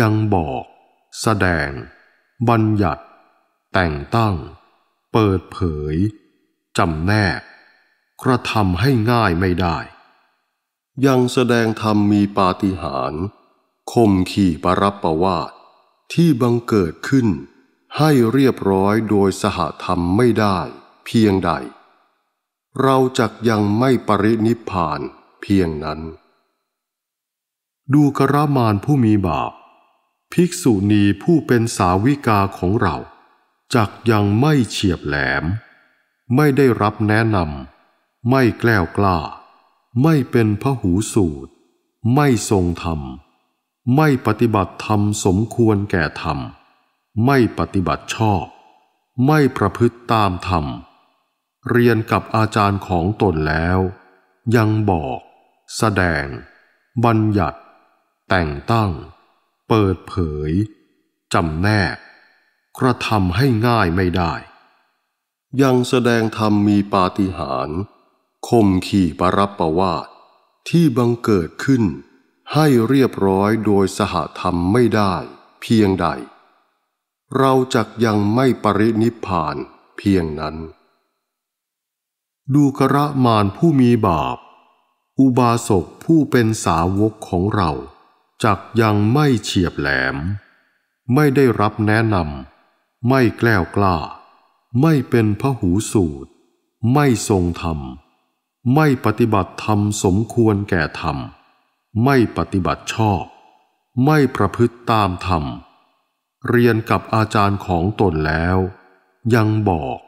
ยังบอก แสดง บัญญัติ แต่งตั้ง เปิดเผยจำแนก กระทำให้ง่ายไม่ได้ ยังแสดงธรรมมีปาฏิหาริย์คมขี่ปรับประวาทที่บังเกิดขึ้น ให้เรียบร้อยโดยสหธรรมไม่ได้เพียงใด เราจักยังไม่ปรินิพานเพียงนั้นดูกระมานผู้มีบาป ภิกษุณีผู้เป็นสาวิกาของเราจักยังไม่เฉียบแหลม ไม่ได้รับแนะนำ ไม่แกล้วกล้า ไม่เป็นพหูสูตร ไม่ทรงธรรม ไม่ปฏิบัติธรรมสมควรแก่ธรรม ไม่ปฏิบัติชอบ ไม่ประพฤติตามธรรม เรียนกับอาจารย์ของตนแล้ว ยังบอก แสดง บัญญัติแต่งตั้ง เปิดเผยจำแนก กระทำให้ง่ายไม่ได้ ยังแสดงธรรมมีปาฏิหาริย์คมขี่ปรับประวาทที่บังเกิดขึ้นให้เรียบร้อยโดยสหธรรมไม่ได้เพียงใด เราจักยังไม่ปรินิพานเพียงนั้น ดูกระมานผู้มีบาป อุบาสกผู้เป็นสาวกของเราจักยังไม่เฉียบแหลม ไม่ได้รับแนะนำ ไม่แกล้วกล้า ไม่เป็นพหูสูตร ไม่ทรงธรรม ไม่ปฏิบัติธรรมสมควรแก่ธรรม ไม่ปฏิบัติชอบ ไม่ประพฤติตามธรรม เรียนกับอาจารย์ของตนแล้ว ยังบอก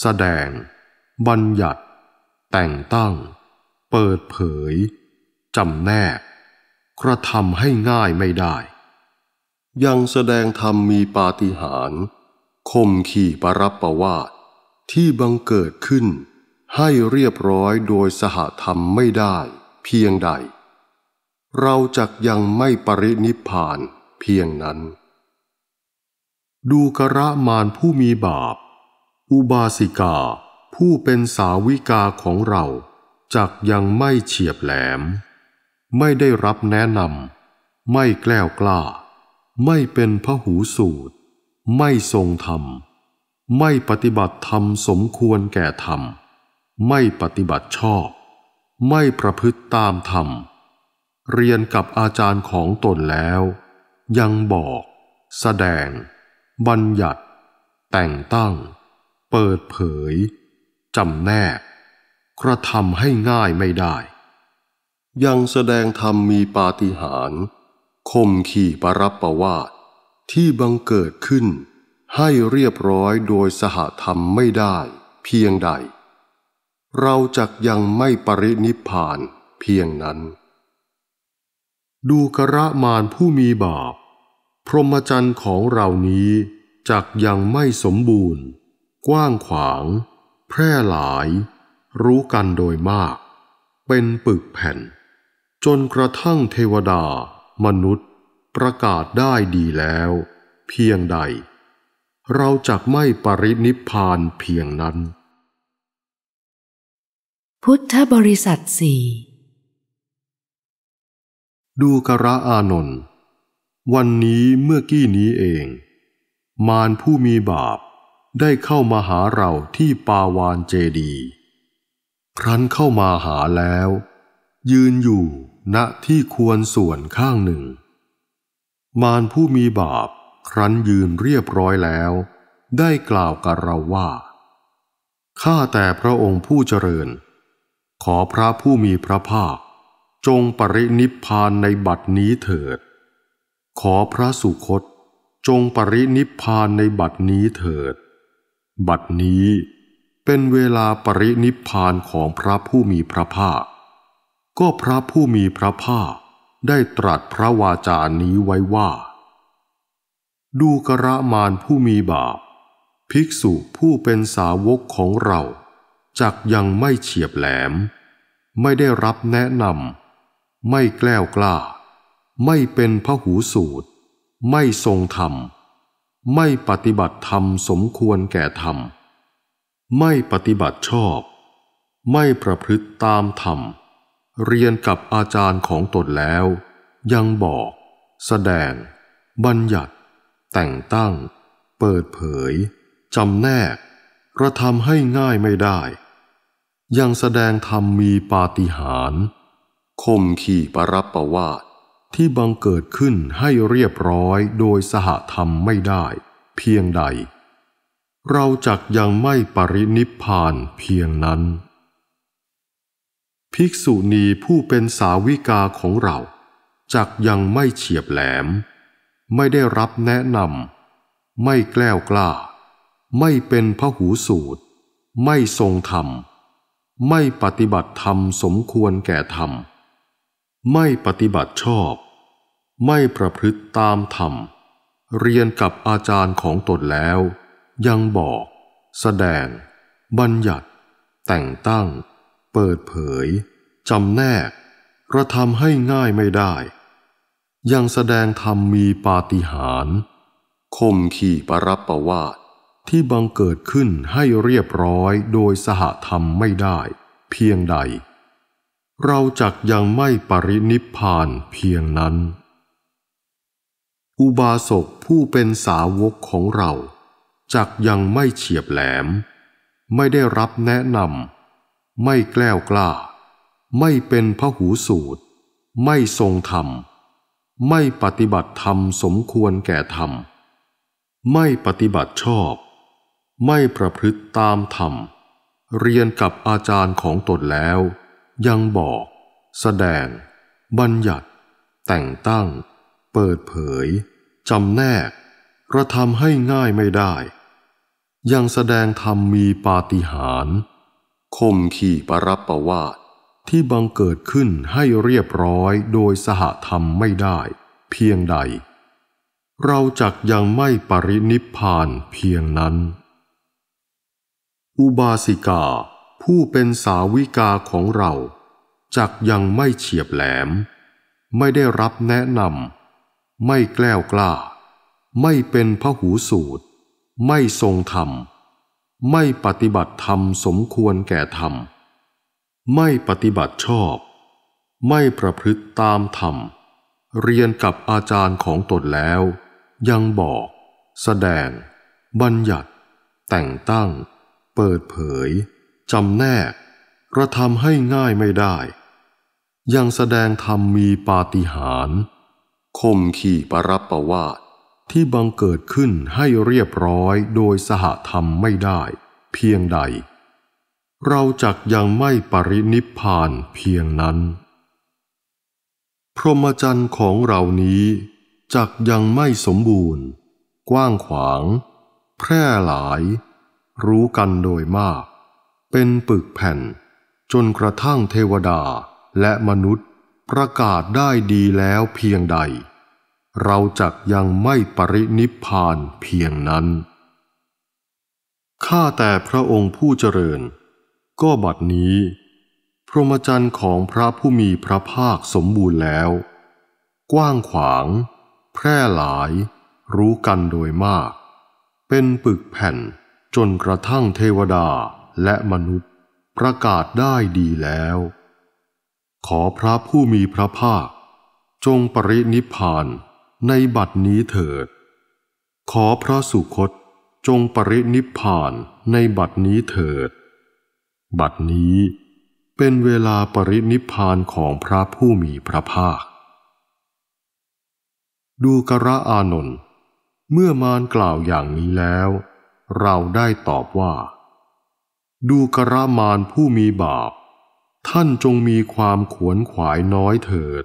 แสดง บัญญัติ แต่งตั้ง เปิดเผย จำแนกกระทำให้ง่ายไม่ได้ ยังแสดงธรรมมีปาฏิหาริย์คมขี่ปรับประวาทที่บังเกิดขึ้น ให้เรียบร้อยโดยสหธรรมไม่ได้เพียงใด เราจักยังไม่ปรินิพานเพียงนั้น ดูกระมานผู้มีบาป อุบาสิกา ผู้เป็นสาวิกาของเรา จักยังไม่เฉียบแหลมไม่ได้รับแนะนำไม่แกล้วกล้า ไม่เป็นพหูสูตร ไม่ทรงธรรม ไม่ปฏิบัติธรรมสมควรแก่ธรรม ไม่ปฏิบัติชอบ ไม่ประพฤติตามธรรม เรียนกับอาจารย์ของตนแล้ว ยังบอก แสดง บัญญัติ แต่งตั้ง เปิดเผย จำแนก กระทำให้ง่ายไม่ได้ยังแสดงธรรมมีปาฏิหาริย์คมขี่ปรับประวาท ที่บังเกิดขึ้น ให้เรียบร้อยโดยสหธรรมไม่ได้ เพียงใด เราจักยังไม่ปรินิพานเพียงนั้น ดูกระมานผู้มีบาป พรหมจรรย์ของเรานี้ จักยังไม่สมบูรณ์ กว้างขวาง แพร่หลาย รู้กันโดยมาก เป็นปึกแผ่นจนกระทั่งเทวดา มนุษย์ประกาศได้ดีแล้ว เพียงใด เราจักไม่ปรินิพานเพียงนั้น พุทธบริษัทสี่ดูกระอานนท์วันนี้เมื่อกี้นี้เอง มารผู้มีบาปได้เข้ามาหาเราที่ปาวานเจดี ครั้นเข้ามาหาแล้ว ยืนอยู่ณที่ควรส่วนข้างหนึ่งมารผู้มีบาป ครั้นยืนเรียบร้อยแล้ว ได้กล่าวกับเราว่า ข้าแต่พระองค์ผู้เจริญ ขอพระผู้มีพระภาค จงปรินิพพานในบัดนี้เถิด ขอพระสุคตจงปรินิพพานในบัดนี้เถิด บัดนี้เป็นเวลาปรินิพพานของพระผู้มีพระภาคก็พระผู้มีพระภาคได้ตรัสพระวาจานี้ไว้ว่า ดูกระมานผู้มีบาป ภิกษุผู้เป็นสาวกของเรา จักยังไม่เฉียบแหลม ไม่ได้รับแนะนำไม่แกล้วกล้า ไม่เป็นพระหูสูตร ไม่ทรงธรรม ไม่ปฏิบัติธรรมสมควรแก่ธรรม ไม่ปฏิบัติชอบ ไม่ประพฤติตามธรรมเรียนกับอาจารย์ของตนแล้ว ยังบอก แสดง บัญญัติ แต่งตั้ง เปิดเผยจำแนกกระทำให้ง่ายไม่ได้ ยังแสดงธรรมมีปาฏิหาริย์คมขี่ปรับประวาทที่บังเกิดขึ้นให้เรียบร้อยโดยสหธรรมไม่ได้ เพียงใด เราจักยังไม่ปรินิพพานเพียงนั้นภิกษุณีผู้เป็นสาวิกาของเรา จักยังไม่เฉียบแหลม ไม่ได้รับแนะนำไม่แกล้วกล้า ไม่เป็นพหูสูตร ไม่ทรงธรรม ไม่ปฏิบัติธรรมสมควรแก่ธรรม ไม่ปฏิบัติชอบ ไม่ประพฤติตามธรรม เรียนกับอาจารย์ของตนแล้ว ยังบอก แสดง บัญญัติ แต่งตั้งเปิดเผยจำแนก กระทำให้ง่ายไม่ได้ ยังแสดงธรรมมีปาฏิหาริย์คมขี่ปรับประวาทที่บังเกิดขึ้นให้เรียบร้อยโดยสหธรรมไม่ได้เพียงใด เราจักยังไม่ปรินิพพานเพียงนั้น อุบาสกผู้เป็นสาวกของเรา จักยังไม่เฉียบแหลม ไม่ได้รับแนะนำไม่แกล้วกล้า ไม่เป็นพระหูสูตร ไม่ทรงธรรม ไม่ปฏิบัติธรรมสมควรแก่ธรรม ไม่ปฏิบัติชอบ ไม่ประพฤติตามธรรม เรียนกับอาจารย์ของตนแล้ว ยังบอกแสดง บัญญัติ แต่งตั้ง เปิดเผย จำแนกกระทำให้ง่ายไม่ได้ ยังแสดงธรรมมีปาฏิหาริย์ข่มขี่ปรับประวาทที่บังเกิดขึ้นให้เรียบร้อยโดยสหธรรมไม่ได้เพียงใด เราจักยังไม่ปรินิพานเพียงนั้น อุบาสิกา ผู้เป็นสาวิกาของเรา จักยังไม่เฉียบแหลม ไม่ได้รับแนะนำไม่แกล้วกล้า ไม่เป็นพหูสูตร ไม่ทรงธรรมไม่ปฏิบัติธรรมสมควรแก่ธรรม ไม่ปฏิบัติชอบ ไม่ประพฤติตามธรรม เรียนกับอาจารย์ของตนแล้ว ยังบอก แสดง บัญญัติ แต่งตั้ง เปิดเผย จำแนกกระทำให้ง่ายไม่ได้ ยังแสดงธรรมมีปาฏิหาริย์ข่มขี่ปรับประวาทที่บังเกิดขึ้นให้เรียบร้อยโดยสหธรรมไม่ได้ เพียงใด เราจักยังไม่ปรินิพพานเพียงนั้น พรหมจรรย์ของเรานี้จักยังไม่สมบูรณ์ กว้างขวาง แพร่หลาย รู้กันโดยมาก เป็นปึกแผ่น จนกระทั่งเทวดาและมนุษย์ประกาศได้ดีแล้วเพียงใดเราจักยังไม่ปรินิพพานเพียงนั้น ข้าแต่พระองค์ผู้เจริญ ก็บัดนี้ พรหมจรรย์ของพระผู้มีพระภาคสมบูรณ์แล้ว กว้างขวาง แพร่หลายรู้กันโดยมาก เป็นปึกแผ่นจนกระทั่งเทวดาและมนุษย์ประกาศได้ดีแล้ว ขอพระผู้มีพระภาค จงปรินิพพานในบัดนี้เถิด ขอพระสุคตจงปรินิพพานในบัดนี้เถิด บัดนี้เป็นเวลาปรินิพพานของพระผู้มีพระภาค ดูกระอานนท์เมื่อมารกล่าวอย่างนี้แล้วเราได้ตอบว่า ดูกระมารผู้มีบาป ท่านจงมีความขวนขวายน้อยเถิด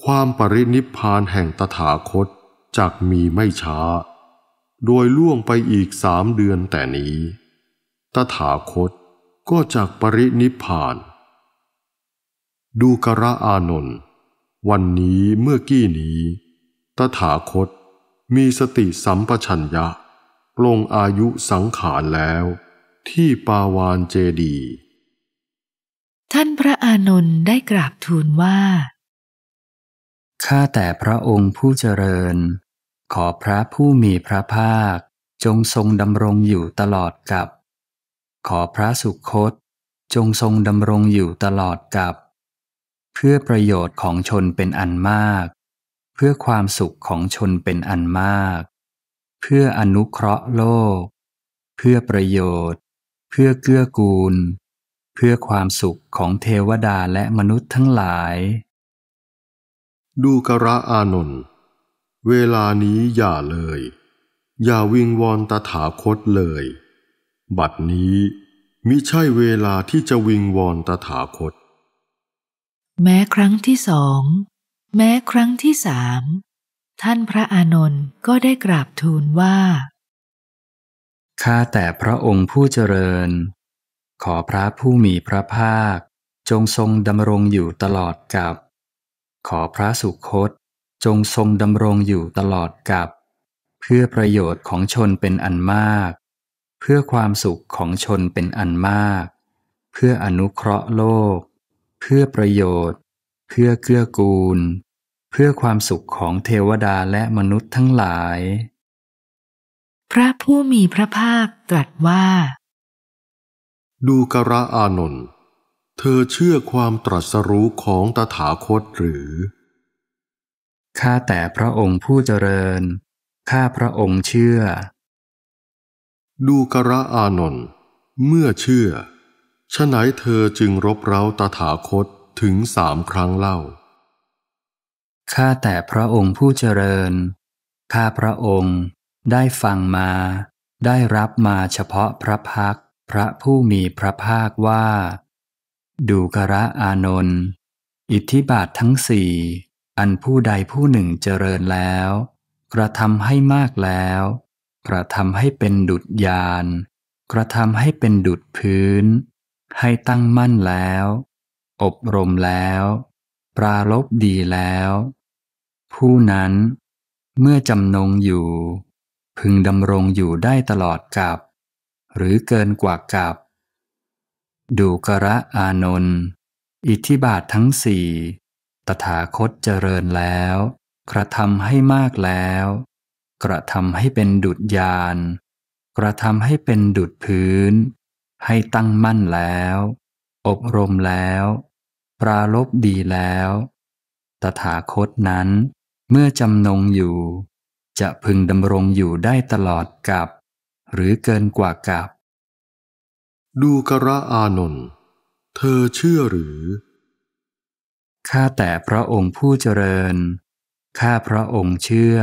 ความปรินิพพานแห่งตถาคตจักมีไม่ช้า โดยล่วงไปอีกสามเดือนแต่นี้ ตถาคตก็จักปรินิพพาน ดูกระอานนท์วันนี้เมื่อกี้นี้ ตถาคตมีสติสัมปชัญญะปลงอายุสังขารแล้ว ที่ปาวานเจดี ท่านพระอานนท์ได้กราบทูลว่าข้าแต่พระองค์ผู้เจริญ ขอพระผู้มีพระภาค จงทรงดำรงอยู่ตลอดกับ ขอพระสุคตจงทรงดำรงอยู่ตลอดกับ เพื่อประโยชน์ของชนเป็นอันมาก เพื่อความสุขของชนเป็นอันมาก เพื่ออนุเคราะห์โลก เพื่อประโยชน์ เพื่อเกื้อกูล เพื่อความสุขของเทวดาและมนุษย์ทั้งหลายดูกระอานนท์ เวลานี้อย่าเลย อย่าวิงวอนตถาคตเลย บัดนี้มิใช่เวลาที่จะวิงวอนตถาคต แม้ครั้งที่สอง แม้ครั้งที่สาม ท่านพระอานนท์ก็ได้กราบทูลว่าข้าแต่พระองค์ผู้เจริญ ขอพระผู้มีพระภาคจงทรงดำรงอยู่ตลอดกับขอพระสุคตจงทรงดำรงอยู่ตลอดกับ เพื่อประโยชน์ของชนเป็นอันมาก เพื่อความสุขของชนเป็นอันมาก เพื่ออนุเคราะห์โลก เพื่อประโยชน์ เพื่อเกื้อกูล เพื่อความสุขของเทวดาและมนุษย์ทั้งหลาย พระผู้มีพระภาคตรัสว่า ดูกระอานนท์เธอเชื่อความตรัสรู้ของตถาคตหรือ ข้าแต่พระองค์ผู้เจริญ ข้าพระองค์เชื่อ ดูกระอานนท์เมื่อเชื่อฉะไหนเธอจึงรบเร้าตถาคตถึงสามครั้งเล่า ข้าแต่พระองค์ผู้เจริญ ข้าพระองค์ได้ฟังมา ได้รับมาเฉพาะพระพัก พระผู้มีพระภาคว่าดูกระ อานนท์อิทธิบาททั้งสี่อันผู้ใดผู้หนึ่งเจริญแล้ว กระทำให้มากแล้ว กระทำให้เป็นดุดยาน กระทำให้เป็นดุดพื้น ให้ตั้งมั่นแล้ว อบรมแล้ว ปราลบดีแล้ว ผู้นั้นเมื่อจำนง อยู่ พึงดำรงอยู่ได้ตลอดกับ หรือเกินกว่ากับดูกระอานนท์อิทธิบาททั้งสี่ตถาคตเจริญแล้ว กระทำให้มากแล้ว กระทำให้เป็นดุจยานกระทำให้เป็นดุจพื้น ให้ตั้งมั่นแล้ว อบรมแล้ว ปราลบดีแล้ว ตถาคตนั้น เมื่อจำนงอยู่ จะพึงดำรงอยู่ได้ตลอดกับ หรือเกินกว่ากับดูกระอานนท์เธอเชื่อหรือ ข้าแต่พระองค์ผู้เจริญ ข้าพระองค์เชื่อ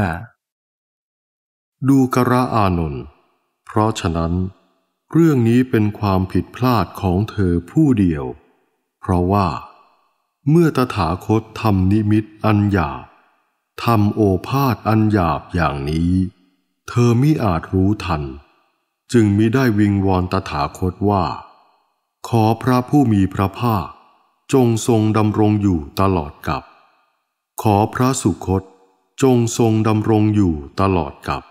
ดูกระอานนท์เพราะฉะนั้น เรื่องนี้เป็นความผิดพลาดของเธอผู้เดียว เพราะว่า เมื่อตถาคตทำนิมิตอันหยาบทำโอภาษอันหยาบอย่างนี้ เธอมิอาจรู้ทันจึงมิได้วิงวอนตถาคตว่า ขอพระผู้มีพระภาค จงทรงดำรงอยู่ตลอดกับขอพระสุคตจงทรงดำรงอยู่ตลอดกับ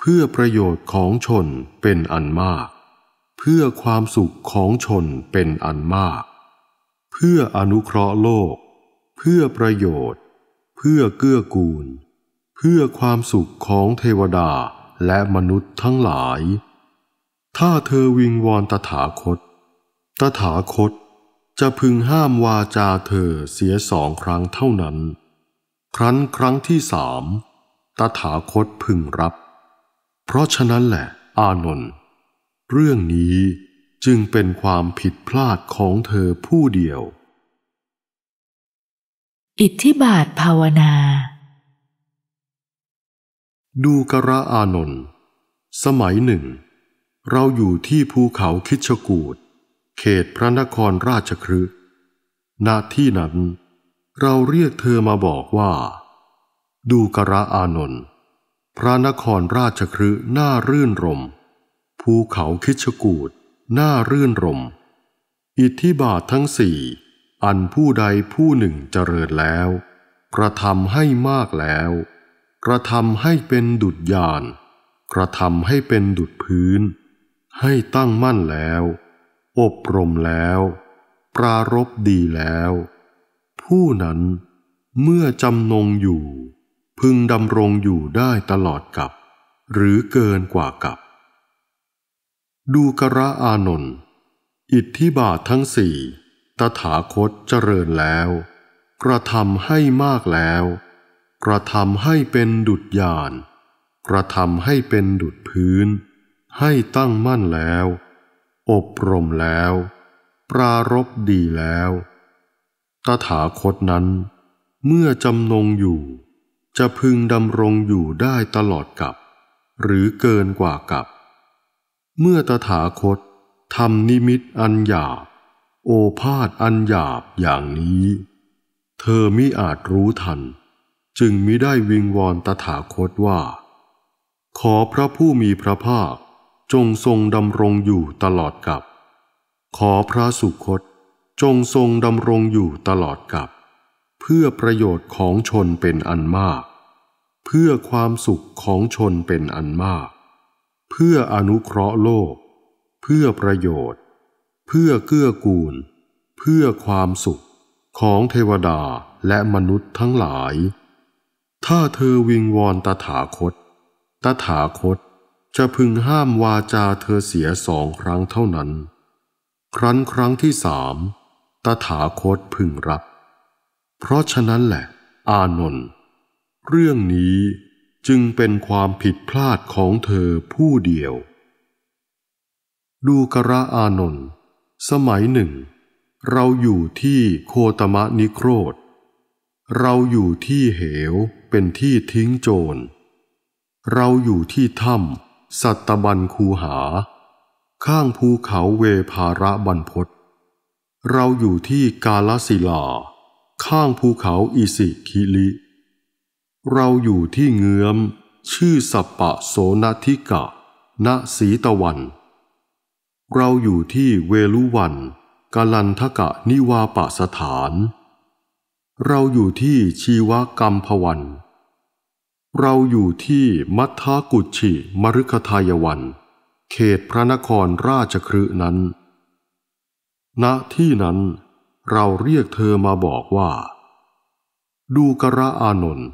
เพื่อประโยชน์ของชนเป็นอันมาก เพื่อความสุขของชนเป็นอันมาก เพื่ออนุเคราะห์โลก เพื่อประโยชน์ เพื่อเกื้อกูล เพื่อความสุขของเทวดาและมนุษย์ทั้งหลายถ้าเธอวิงวอนตถาคต ตถาคตจะพึงห้ามวาจาเธอเสียสองครั้งเท่านั้น ครั้นครั้งที่สามตถาคตพึงรับ เพราะฉะนั้นแหละ อานนท์เรื่องนี้จึงเป็นความผิดพลาดของเธอผู้เดียว อิทธิบาทภาวนา ดูกระอานนท์สมัยหนึ่งเราอยู่ที่ภูเขาคิชกูดเขตพระนครราชครืณที่นั้น เราเรียกเธอมาบอกว่า ดูกระอานนท์พระนครราชครืน่ารื่นรมภูเขาคิชกูดน่ารื่นรมอิทธิบาททั้งสี่ อันผู้ใดผู้หนึ่งเจริญแล้ว กระทำให้มากแล้ว กระทำให้เป็นดุจยาน กระทำให้เป็นดุจพื้นให้ตั้งมั่นแล้ว อบรมแล้ว ปรารบดีแล้ว ผู้นั้นเมื่อจำนงอยู่ พึงดำรงอยู่ได้ตลอดกับ หรือเกินกว่ากับดูกระอานนท์อิทธิบาททั้งสี่ตถาคตเจริญแล้ว กระทำให้มากแล้ว กระทำให้เป็นดุจยาน กระทำให้เป็นดุจพื้นให้ตั้งมั่นแล้ว อบรมแล้ว ปรารบดีแล้ว ตถาคตนั้น เมื่อจำนงอยู่ จะพึงดำรงอยู่ได้ตลอดกับ หรือเกินกว่ากับ เมื่อตถาคต ทำนิมิตอันหยาบโอภาษอันหยาบอย่างนี้ เธอมิอาจรู้ทัน จึงมิได้วิงวอนตถาคตว่า ขอพระผู้มีพระภาคจงทรงดำรงอยู่ตลอดกับ ขอพระสุคต จงทรงดำรงอยู่ตลอดกับ เพื่อประโยชน์ของชนเป็นอันมาก เพื่อความสุขของชนเป็นอันมาก เพื่ออนุเคราะห์โลก เพื่อประโยชน์ เพื่อเกื้อกูล เพื่อความสุขของเทวดาและมนุษย์ทั้งหลาย ถ้าเธอวิงวอนตถาคต ตถาคตจะพึงห้ามวาจาเธอเสียสองครั้งเท่านั้น ครั้นครั้งที่สามตถาคตพึงรับ เพราะฉะนั้นแหละอานนท์เรื่องนี้จึงเป็นความผิดพลาดของเธอผู้เดียว ดูกระอานนท์สมัยหนึ่ง เราอยู่ที่โคตมะนิโครธ เราอยู่ที่เหวเป็นที่ทิ้งโจร เราอยู่ที่ถ้ำสัตบันคูหาข้างภูเขาเวภาระบรรพศเราอยู่ที่กาลสิลาข้างภูเขาอิสิคิลิเราอยู่ที่เงื้อมชื่อสัปปะโสนทิกะณสีตะวัน เราอยู่ที่เวลุวันกาลันทกะนิวาปะสถาน เราอยู่ที่ชีวกรรมพวันเราอยู่ที่มัทธากุชิมรุคทายวันเขตพระนครราชครืนั้น ณ ที่นั้นเราเรียกเธอมาบอกว่า ดูกระอานนท์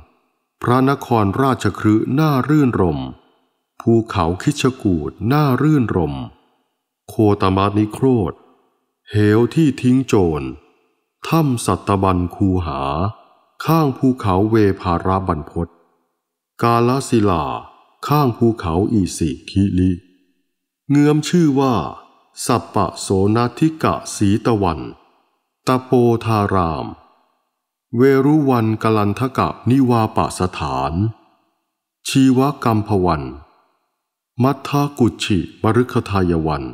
พระนครราชครืน่ารื่นรมภูเขาคิชกูดน่ารื่นรม โคตมานิโครดเหวที่ทิ้งโจรถ้ำสัตบันคูหา ข้างภูเขาเวภาราบันพศกาลาศิลา ข้างภูเขาอีสิคิลิ เงื้อมชื่อว่า สัปปะโสนาธิกะสีตะวันตะโปธาราม เวรุวันกลันทกะนิวาปะสถาน ชีวกรรมพวัน มัทธากุชิบรุคทายวัน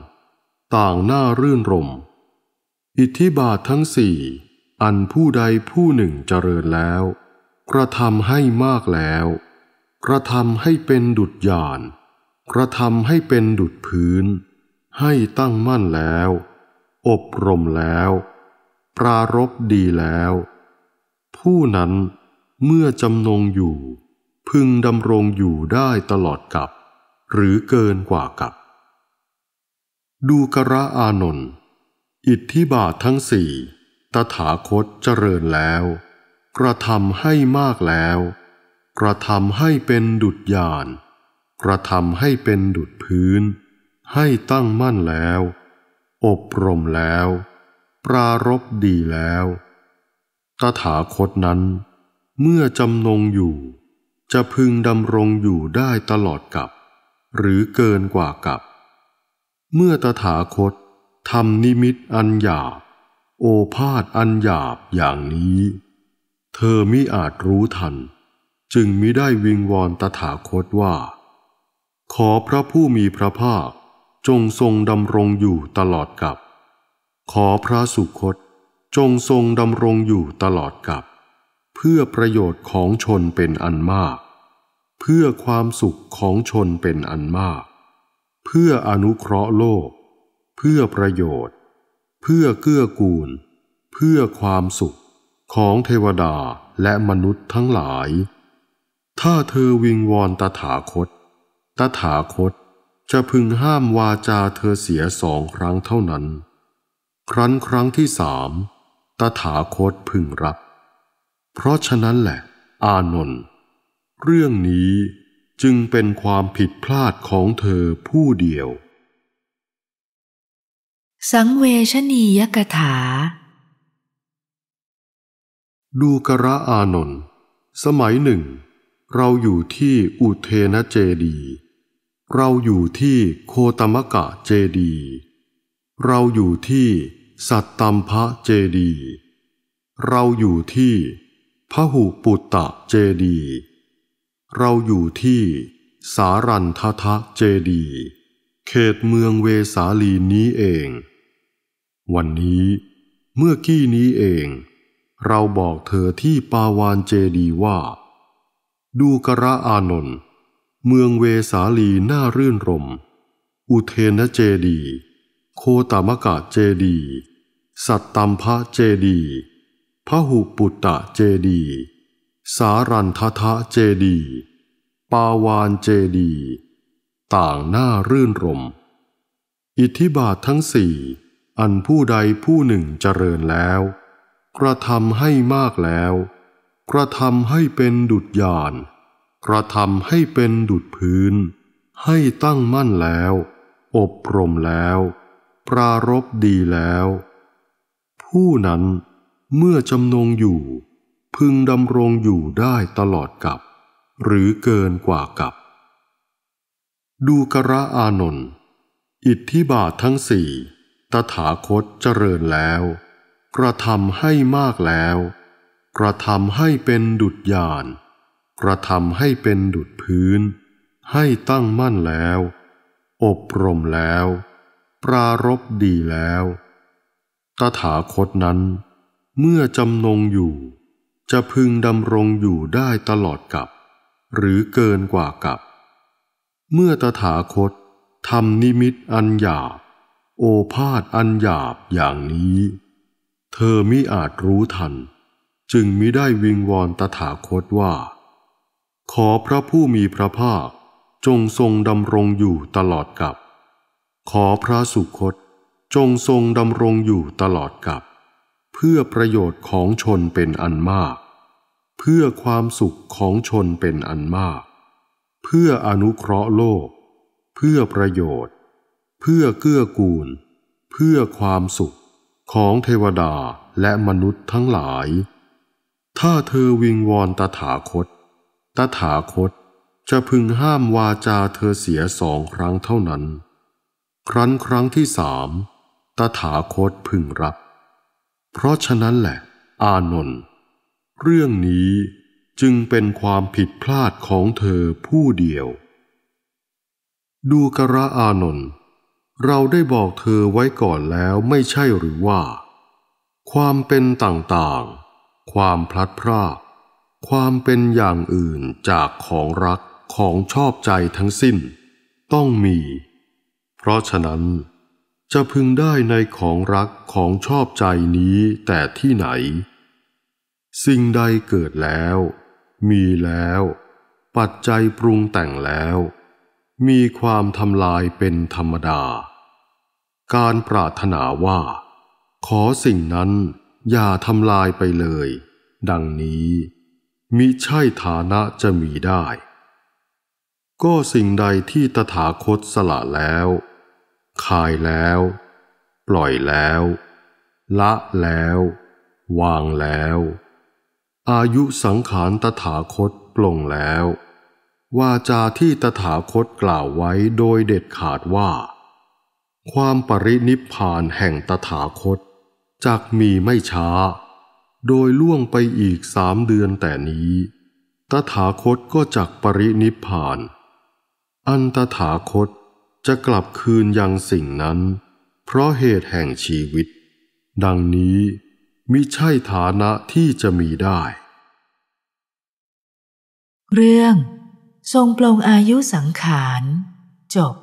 ต่างหน้ารื่นรม อิทธิบาททั้งสี่ อันผู้ใดผู้หนึ่งเจริญแล้ว กระทำให้มากแล้วกระทำให้เป็นดุจยาน กระทำให้เป็นดุจพื้น ให้ตั้งมั่นแล้ว อบรมแล้ว ปรารบดีแล้ว ผู้นั้นเมื่อจำนงอยู่ พึงดำรงอยู่ได้ตลอดกับหรือเกินกว่ากับดูกระอานน์อิทธิบาททั้งสี่ตถาคตเจริญแล้ว กระทำให้มากแล้วกระทำให้เป็นดุจยาน กระทำให้เป็นดุจพื้น ให้ตั้งมั่นแล้ว อบรมแล้ว ปรารบดีแล้ว ตถาคตนั้น เมื่อจำนงอยู่ จะพึงดำรงอยู่ได้ตลอดกับ หรือเกินกว่ากับ เมื่อตถาคตทำนิมิตอันหยาบ โอภาษอันหยาบอย่างนี้ เธอมิอาจรู้ทันจึงมิได้วิงวอนตถาคตว่า ขอพระผู้มีพระภาคจงทรงดำรงอยู่ตลอดกับขอพระสุคตจงทรงดำรงอยู่ตลอดกับเพื่อประโยชน์ของชนเป็นอันมาก เพื่อความสุขของชนเป็นอันมาก เพื่ออนุเคราะห์โลก เพื่อประโยชน์ เพื่อเกื้อกูล เพื่อความสุขของเทวดาและมนุษย์ทั้งหลายถ้าเธอวิงวอนตถาคต ตถาคตจะพึงห้ามวาจาเธอเสียสองครั้งเท่านั้น ครั้นครั้งที่สามตถาคตพึงรับ เพราะฉะนั้นแหละ อานนท์เรื่องนี้จึงเป็นความผิดพลาดของเธอผู้เดียว สังเวชนียกถา ดูกระอานนท์สมัยหนึ่งเราอยู่ที่อุเทนเจดี เราอยู่ที่โคตมกะเจดี เราอยู่ที่สัตตมพะเจดี เราอยู่ที่พหุปุตตะเจดี เราอยู่ที่สารันททะเจดี เขตเมืองเวสาลีนี้เอง วันนี้เมื่อกี้นี้เอง เราบอกเธอที่ปาวานเจดีว่าดูกระอานนท์เมืองเวสาลีน่ารื่นรม อุเทนเจดี โคตามกะเจดี สัตตัมพะเจดีพระหุปุตตะเจดี สารันททะเจดี ปาวานเจดี ต่างหน้ารื่นรม อิทธิบาททั้งสี่ อันผู้ใดผู้หนึ่งเจริญแล้ว กระทำให้มากแล้วกระทำให้เป็นดุจยาน กระทำให้เป็นดุจพื้น ให้ตั้งมั่นแล้ว อบรมแล้ว ปรารบดีแล้ว ผู้นั้นเมื่อจำนงอยู่ พึงดำรงอยู่ได้ตลอดกับหรือเกินกว่ากับ ดูกระอานนท์อิทธิบาททั้งสี่ตถาคตเจริญแล้ว กระทำให้มากแล้วกระทำให้เป็นดุจยาน กระทำให้เป็นดุจพื้น ให้ตั้งมั่นแล้ว อบรมแล้ว ปรารบดีแล้ว ตถาคตนั้น เมื่อจำนงอยู่ จะพึงดำรงอยู่ได้ตลอดกับ หรือเกินกว่ากับ เมื่อตถาคตทำนิมิตอันหยาบ โอภาษอันหยาบอย่างนี้ เธอมิอาจรู้ทันจึงมิได้วิงวอนตถาคตว่า ขอพระผู้มีพระภาคจงทรงดำรงอยู่ตลอดกับ ขอพระสุคตจงทรงดำรงอยู่ตลอดกับ เพื่อประโยชน์ของชนเป็นอันมาก เพื่อความสุขของชนเป็นอันมาก เพื่ออนุเคราะห์โลก เพื่อประโยชน์ เพื่อเกื้อกูล เพื่อความสุขของเทวดาและมนุษย์ทั้งหลายถ้าเธอวิงวอนตถาคต ตถาคตจะพึงห้ามวาจาเธอเสียสองครั้งเท่านั้น ครั้นครั้งที่สามตถาคตพึงรับ เพราะฉะนั้นแหละ อานนท์เรื่องนี้จึงเป็นความผิดพลาดของเธอผู้เดียว ดูกระอานนท์เราได้บอกเธอไว้ก่อนแล้วไม่ใช่หรือว่า ความเป็นต่าง ๆความพลัดพรากความเป็นอย่างอื่นจากของรักของชอบใจทั้งสิ้นต้องมี เพราะฉะนั้นจะพึงได้ในของรักของชอบใจนี้แต่ที่ไหน สิ่งใดเกิดแล้ว มีแล้ว ปัจจัยปรุงแต่งแล้ว มีความทำลายเป็นธรรมดา การปรารถนาว่า ขอสิ่งนั้นอย่าทำลายไปเลย ดังนี้ มิใช่ฐานะจะมีได้ ก็สิ่งใดที่ตถาคตสละแล้วคายแล้ว ปล่อยแล้ว ละแล้ว วางแล้ว อายุสังขารตถาคตปลงแล้ววาจาที่ตถาคตกล่าวไว้โดยเด็ดขาดว่า ความปรินิพพานแห่งตถาคตจากมีไม่ช้า โดยล่วงไปอีกสามเดือนแต่นี้ ตถาคตก็จักปรินิพพาน อันตถาคตจะกลับคืนยังสิ่งนั้น เพราะเหตุแห่งชีวิต ดังนี้มิใช่ฐานะที่จะมีได้ เรื่องทรงปลงอายุสังขาร จบ